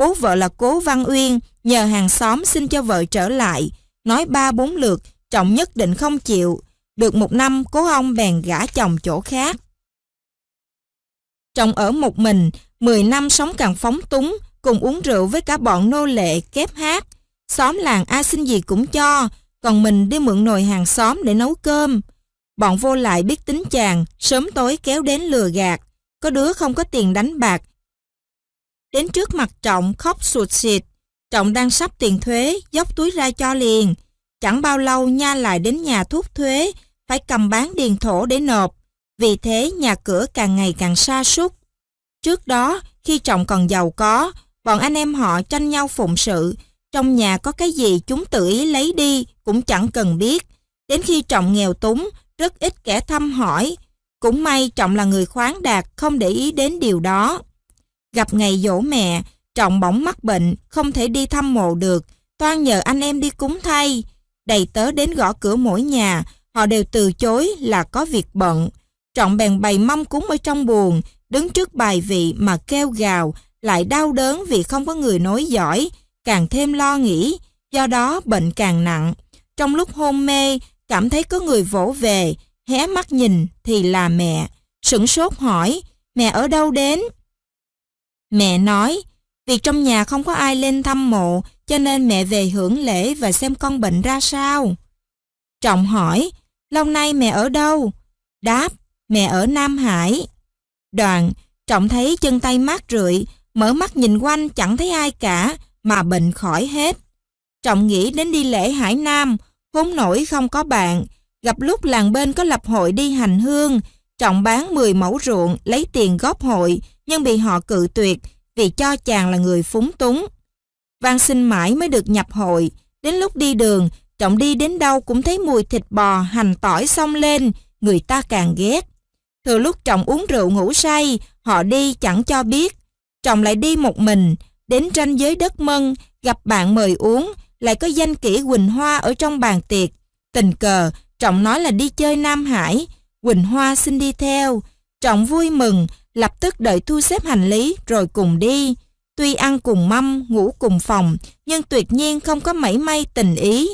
Bố vợ là Cố Văn Uyên, nhờ hàng xóm xin cho vợ trở lại. Nói ba bốn lượt, Trọng nhất định không chịu. Được một năm, cố ông bèn gả chồng chỗ khác. Trọng ở một mình, mười năm sống càng phóng túng, cùng uống rượu với cả bọn nô lệ kép hát. Xóm làng ai xin gì cũng cho, còn mình đi mượn nồi hàng xóm để nấu cơm. Bọn vô lại biết tính chàng, sớm tối kéo đến lừa gạt. Có đứa không có tiền đánh bạc, đến trước mặt Trọng khóc sụt sịt, Trọng đang sắp tiền thuế, dốc túi ra cho liền. Chẳng bao lâu nha lại đến nhà thuốc thuế, phải cầm bán điền thổ để nộp. Vì thế nhà cửa càng ngày càng xa sút Trước đó, khi Trọng còn giàu có, bọn anh em họ tranh nhau phụng sự. Trong nhà có cái gì chúng tự ý lấy đi cũng chẳng cần biết. Đến khi Trọng nghèo túng, rất ít kẻ thăm hỏi. Cũng may Trọng là người khoáng đạt không để ý đến điều đó. Gặp ngày dỗ mẹ, trọng bỏng mắc bệnh, không thể đi thăm mộ được, toan nhờ anh em đi cúng thay. Đầy tớ đến gõ cửa mỗi nhà, họ đều từ chối là có việc bận. Trọng bèn bày mâm cúng ở trong buồn, đứng trước bài vị mà kêu gào, lại đau đớn vì không có người nối giỏi, càng thêm lo nghĩ, do đó bệnh càng nặng. Trong lúc hôn mê, cảm thấy có người vỗ về, hé mắt nhìn thì là mẹ. Sửng sốt hỏi, mẹ ở đâu đến? Mẹ nói, việc trong nhà không có ai lên thăm mộ cho nên mẹ về hưởng lễ và xem con bệnh ra sao. Trọng hỏi, lâu nay mẹ ở đâu? Đáp, mẹ ở Nam Hải. Đoạn, Trọng thấy chân tay mát rượi, mở mắt nhìn quanh chẳng thấy ai cả mà bệnh khỏi hết. Trọng nghĩ đến đi lễ Hải Nam, vốn nổi không có bạn, gặp lúc làng bên có lập hội đi hành hương, Trọng bán 10 mẫu ruộng lấy tiền góp hội nhưng bị họ cự tuyệt vì cho chàng là người phúng túng. Văn sinh mãi mới được nhập hội, đến lúc đi đường, trọng đi đến đâu cũng thấy mùi thịt bò, hành tỏi xông lên, người ta càng ghét. Thừa lúc trọng uống rượu ngủ say, họ đi chẳng cho biết. Trọng lại đi một mình, đến ranh giới đất mân, gặp bạn mời uống, lại có danh kỹ Quỳnh Hoa ở trong bàn tiệc. Tình cờ, Trọng nói là đi chơi Nam Hải, Quỳnh Hoa xin đi theo. Trọng vui mừng, lập tức đợi thu xếp hành lý rồi cùng đi. Tuy ăn cùng mâm, ngủ cùng phòng, nhưng tuyệt nhiên không có mảy may tình ý.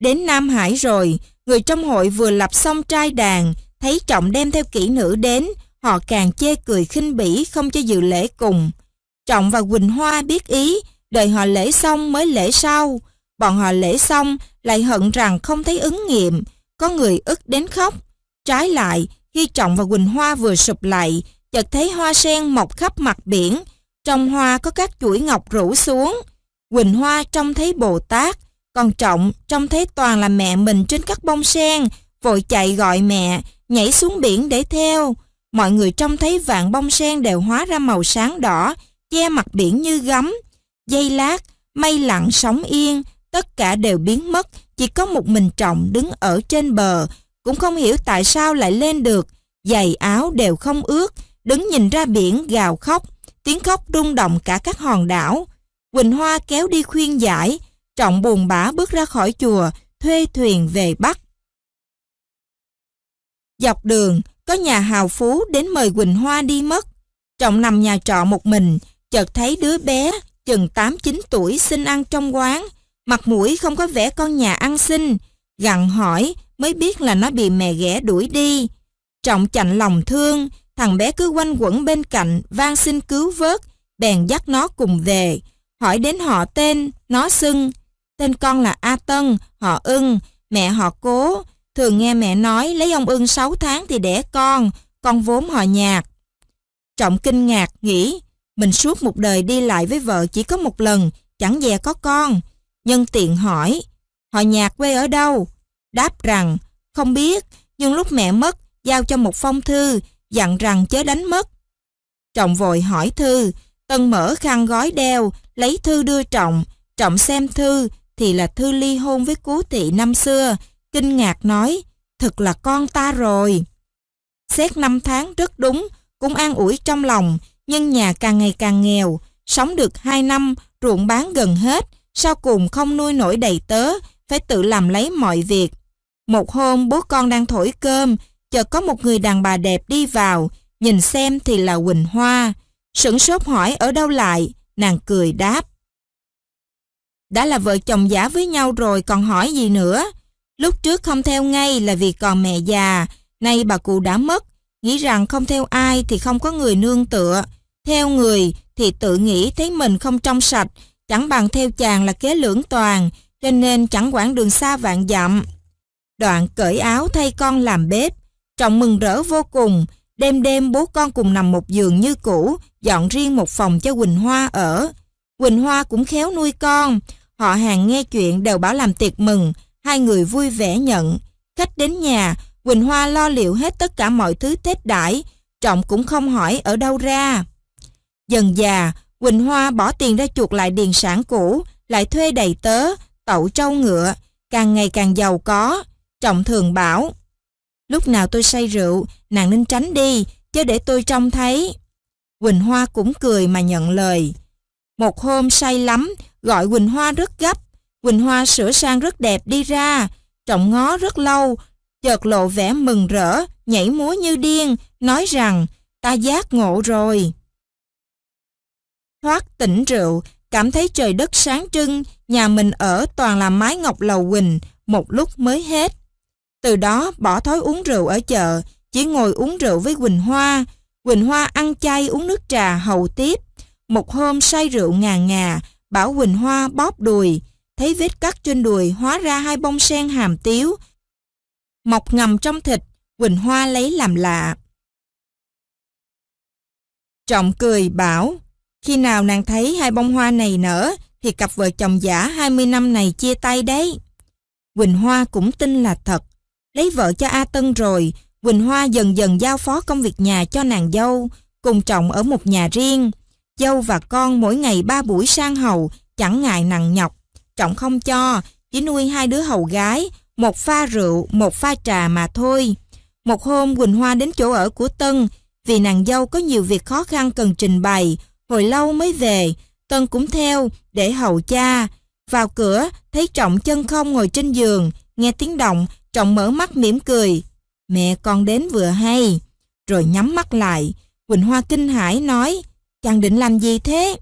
Đến Nam Hải rồi, người trong hội vừa lập xong trai đàn, thấy Trọng đem theo kỹ nữ đến, họ càng chê cười khinh bỉ không cho dự lễ cùng. Trọng và Quỳnh Hoa biết ý, đợi họ lễ xong mới lễ sau. Bọn họ lễ xong lại hận rằng không thấy ứng nghiệm, có người ức đến khóc. Trái lại, khi Trọng và Quỳnh Hoa vừa sụp lại, chợt thấy hoa sen mọc khắp mặt biển. Trong hoa có các chuỗi ngọc rủ xuống. Quỳnh Hoa trông thấy Bồ Tát, còn Trọng trông thấy toàn là mẹ mình trên các bông sen, vội chạy gọi mẹ, nhảy xuống biển để theo. Mọi người trông thấy vạn bông sen đều hóa ra màu sáng đỏ, che mặt biển như gấm. Dây lát, mây lặng sóng yên, tất cả đều biến mất, chỉ có một mình Trọng đứng ở trên bờ, cũng không hiểu tại sao lại lên được, giày áo đều không ướt, đứng nhìn ra biển gào khóc, tiếng khóc rung động cả các hòn đảo. Quỳnh Hoa kéo đi khuyên giải, trọng buồn bã bước ra khỏi chùa, thuê thuyền về Bắc. Dọc đường, có nhà hào phú đến mời Quỳnh Hoa đi mất. Trọng nằm nhà trọ một mình, chợt thấy đứa bé chừng 8-9 tuổi xin ăn trong quán, mặt mũi không có vẻ con nhà ăn xin, gặn hỏi mới biết là nó bị mẹ ghẻ đuổi đi. Trọng chạnh lòng thương, thằng bé cứ quanh quẩn bên cạnh, van xin cứu vớt, bèn dắt nó cùng về. Hỏi đến họ tên, nó xưng. Tên con là A Tân, họ ưng, mẹ họ cố. Thường nghe mẹ nói lấy ông ưng 6 tháng thì đẻ con, con vốn họ nhạc. Trọng kinh ngạc, nghĩ, mình suốt một đời đi lại với vợ chỉ có một lần, chẳng dè có con. Nhân tiện hỏi, họ nhạc quê ở đâu? đáp rằng không biết, nhưng lúc mẹ mất, giao cho một phong thư, dặn rằng chớ đánh mất. Trọng vội hỏi thư, Tân mở khăn gói đeo, lấy thư đưa Trọng, Trọng xem thư thì là thư ly hôn với Cú Thị năm xưa, kinh ngạc nói, thật là con ta rồi. Xét năm tháng rất đúng, cũng an ủi trong lòng, nhưng nhà càng ngày càng nghèo, sống được hai năm, ruộng bán gần hết, sau cùng không nuôi nổi đầy tớ, phải tự làm lấy mọi việc. Một hôm bố con đang thổi cơm, chợt có một người đàn bà đẹp đi vào, nhìn xem thì là Quỳnh Hoa. Sửng sốt hỏi ở đâu lại, nàng cười đáp. Đã là vợ chồng giả với nhau rồi còn hỏi gì nữa. Lúc trước không theo ngay là vì còn mẹ già, nay bà cụ đã mất, nghĩ rằng không theo ai thì không có người nương tựa. Theo người thì tự nghĩ thấy mình không trong sạch, chẳng bằng theo chàng là kế lưỡng toàn, cho nên chẳng quản đường xa vạn dặm. Đoạn cởi áo thay con làm bếp. Trọng mừng rỡ vô cùng. Đêm đêm bố con cùng nằm một giường như cũ, dọn riêng một phòng cho Quỳnh Hoa ở. Quỳnh Hoa cũng khéo nuôi con. Họ hàng nghe chuyện đều bảo làm tiệc mừng. Hai người vui vẻ nhận. Khách đến nhà, Quỳnh Hoa lo liệu hết tất cả mọi thứ tết đãi Trọng cũng không hỏi ở đâu ra. Dần già, Quỳnh Hoa bỏ tiền ra chuột lại điền sản cũ, lại thuê đầy tớ, tậu trâu ngựa, càng ngày càng giàu có. Trọng thường bảo, lúc nào tôi say rượu, nàng nên tránh đi, chứ để tôi trông thấy. Quỳnh Hoa cũng cười mà nhận lời. Một hôm say lắm, gọi Quỳnh Hoa rất gấp. Quỳnh Hoa sửa sang rất đẹp đi ra, trọng ngó rất lâu, chợt lộ vẻ mừng rỡ, nhảy múa như điên, nói rằng ta giác ngộ rồi. Thoát tỉnh rượu, cảm thấy trời đất sáng trưng, nhà mình ở toàn là mái ngọc lầu quỳnh, một lúc mới hết. Từ đó bỏ thói uống rượu ở chợ, chỉ ngồi uống rượu với Quỳnh Hoa. Quỳnh Hoa ăn chay uống nước trà hầu tiếp. Một hôm say rượu ngà ngà, bảo Quỳnh Hoa bóp đùi. Thấy vết cắt trên đùi hóa ra hai bông sen hàm tiếu. Mọc ngầm trong thịt, Quỳnh Hoa lấy làm lạ. Trọng cười bảo, khi nào nàng thấy hai bông hoa này nở, thì cặp vợ chồng giả 20 năm này chia tay đấy. Quỳnh Hoa cũng tin là thật, Lấy vợ cho A Tân rồi, Quỳnh Hoa dần dần giao phó công việc nhà cho nàng dâu, cùng trọng ở một nhà riêng. Dâu và con mỗi ngày ba buổi sang hầu, chẳng ngại nặng nhọc. Trọng không cho, chỉ nuôi hai đứa hầu gái, một pha rượu, một pha trà mà thôi. Một hôm Quỳnh Hoa đến chỗ ở của Tân, vì nàng dâu có nhiều việc khó khăn cần trình bày, hồi lâu mới về, Tân cũng theo để hầu cha. Vào cửa, thấy Trọng chân không ngồi trên giường, nghe tiếng động, trọng mở mắt mỉm cười. Mẹ con đến vừa hay. Rồi nhắm mắt lại, Quỳnh Hoa kinh hãi nói, chàng định làm gì thế?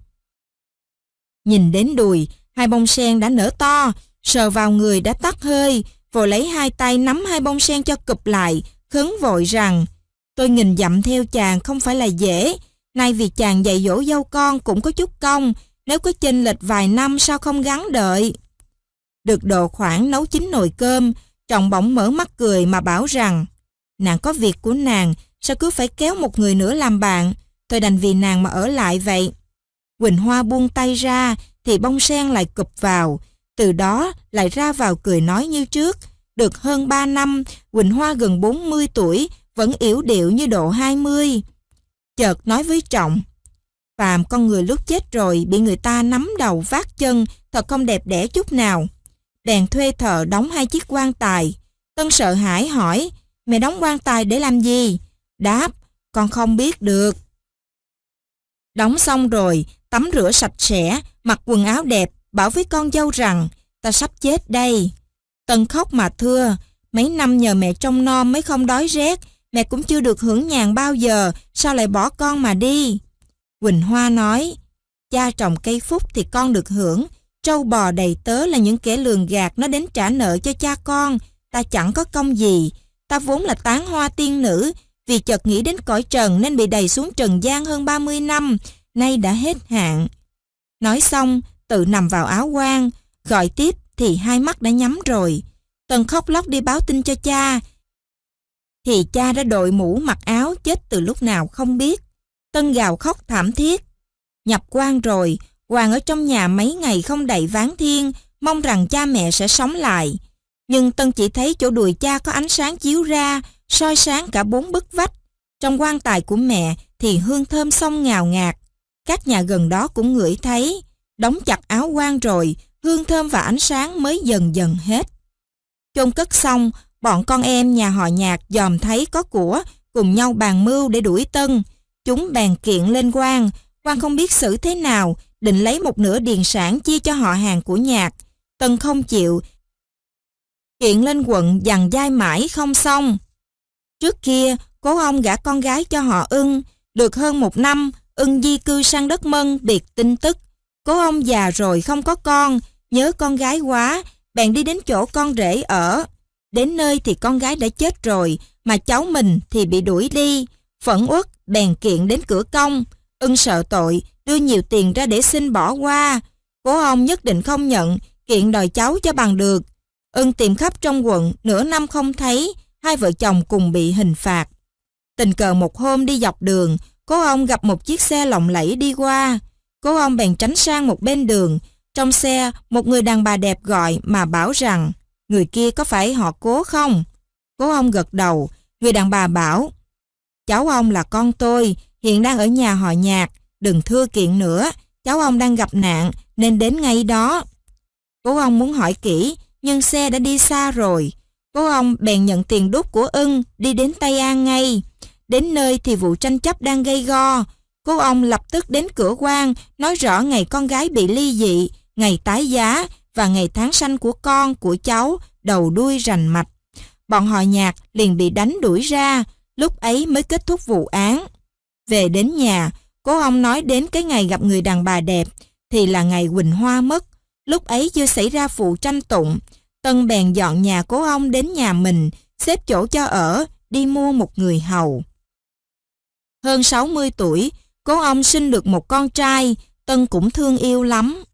Nhìn đến đùi, hai bông sen đã nở to, sờ vào người đã tắt hơi, vội lấy hai tay nắm hai bông sen cho cụp lại, khấn vội rằng, tôi nghìn dặm theo chàng không phải là dễ, nay vì chàng dạy dỗ dâu con cũng có chút công, nếu có chênh lệch vài năm sao không gắn đợi được độ khoảng nấu chín nồi cơm, chồng bỗng mở mắt cười mà bảo rằng nàng có việc của nàng, sao cứ phải kéo một người nữa làm bạn, tôi đành vì nàng mà ở lại vậy. Quỳnh Hoa buông tay ra, thì bông sen lại cụp vào, từ đó lại ra vào cười nói như trước. Được hơn 3 năm, Quỳnh Hoa gần 40 tuổi, vẫn yếu điệu như độ 20. Chợt nói với Trọng, Phàm con người lúc chết rồi bị người ta nắm đầu vác chân, thật không đẹp đẽ chút nào bèn thuê thợ đóng hai chiếc quan tài. Tân sợ hãi hỏi, mẹ đóng quan tài để làm gì? Đáp, con không biết được. Đóng xong rồi, tắm rửa sạch sẽ, mặc quần áo đẹp, bảo với con dâu rằng, ta sắp chết đây. Tân khóc mà thưa, mấy năm nhờ mẹ trông non mới không đói rét, mẹ cũng chưa được hưởng nhàn bao giờ, sao lại bỏ con mà đi? Quỳnh Hoa nói, cha trồng cây phúc thì con được hưởng, Trâu bò đầy tớ là những kẻ lường gạt nó đến trả nợ cho cha con. Ta chẳng có công gì. Ta vốn là tán hoa tiên nữ. Vì chợt nghĩ đến cõi trần nên bị đầy xuống trần gian hơn 30 năm. Nay đã hết hạn. Nói xong, tự nằm vào áo quan. Gọi tiếp thì hai mắt đã nhắm rồi. Tần khóc lóc đi báo tin cho cha. Thì cha đã đội mũ mặc áo chết từ lúc nào không biết. Tân gào khóc thảm thiết. Nhập quan rồi, Hoàng ở trong nhà mấy ngày không đầy ván thiên, mong rằng cha mẹ sẽ sống lại. Nhưng Tân chỉ thấy chỗ đùi cha có ánh sáng chiếu ra, soi sáng cả bốn bức vách. Trong quan tài của mẹ thì hương thơm sông ngào ngạt. Các nhà gần đó cũng ngửi thấy. Đóng chặt áo quan rồi, hương thơm và ánh sáng mới dần dần hết. Chôn cất xong, bọn con em nhà họ nhạc dòm thấy có của, cùng nhau bàn mưu để đuổi Tân. Chúng bàn kiện lên quan, quan không biết xử thế nào định lấy một nửa điền sản chia cho họ hàng của nhạc. Tần không chịu, kiện lên quận dằn dai mãi không xong. Trước kia, cố ông gả con gái cho họ ưng, được hơn một năm, ưng di cư sang đất mân biệt tin tức. Cố ông già rồi không có con, nhớ con gái quá, bèn đi đến chỗ con rể ở. Đến nơi thì con gái đã chết rồi, mà cháu mình thì bị đuổi đi. Phẫn uất bèn kiện đến cửa công, Ưng sợ tội, đưa nhiều tiền ra để xin bỏ qua. Cố ông nhất định không nhận, kiện đòi cháu cho bằng được. Ưng tìm khắp trong quận, nửa năm không thấy, hai vợ chồng cùng bị hình phạt. Tình cờ một hôm đi dọc đường, cố ông gặp một chiếc xe lộng lẫy đi qua. Cố ông bèn tránh sang một bên đường. Trong xe, một người đàn bà đẹp gọi mà bảo rằng người kia có phải họ cố không? Cố ông gật đầu, người đàn bà bảo cháu ông là con tôi, hiện đang ở nhà họ nhạc, đừng thưa kiện nữa, cháu ông đang gặp nạn nên đến ngay đó. Cố ông muốn hỏi kỹ, nhưng xe đã đi xa rồi. Cố ông bèn nhận tiền đúc của ưng, đi đến Tây An ngay. Đến nơi thì vụ tranh chấp đang gây go. Cố ông lập tức đến cửa quan, nói rõ ngày con gái bị ly dị, ngày tái giá và ngày tháng sanh của con, của cháu, đầu đuôi rành mạch. Bọn họ nhạc liền bị đánh đuổi ra, lúc ấy mới kết thúc vụ án. Về đến nhà, cố ông nói đến cái ngày gặp người đàn bà đẹp thì là ngày Quỳnh Hoa mất. Lúc ấy chưa xảy ra vụ tranh tụng, Tân bèn dọn nhà cố ông đến nhà mình, xếp chỗ cho ở, đi mua một người hầu. Hơn 60 tuổi, cố ông sinh được một con trai, Tân cũng thương yêu lắm.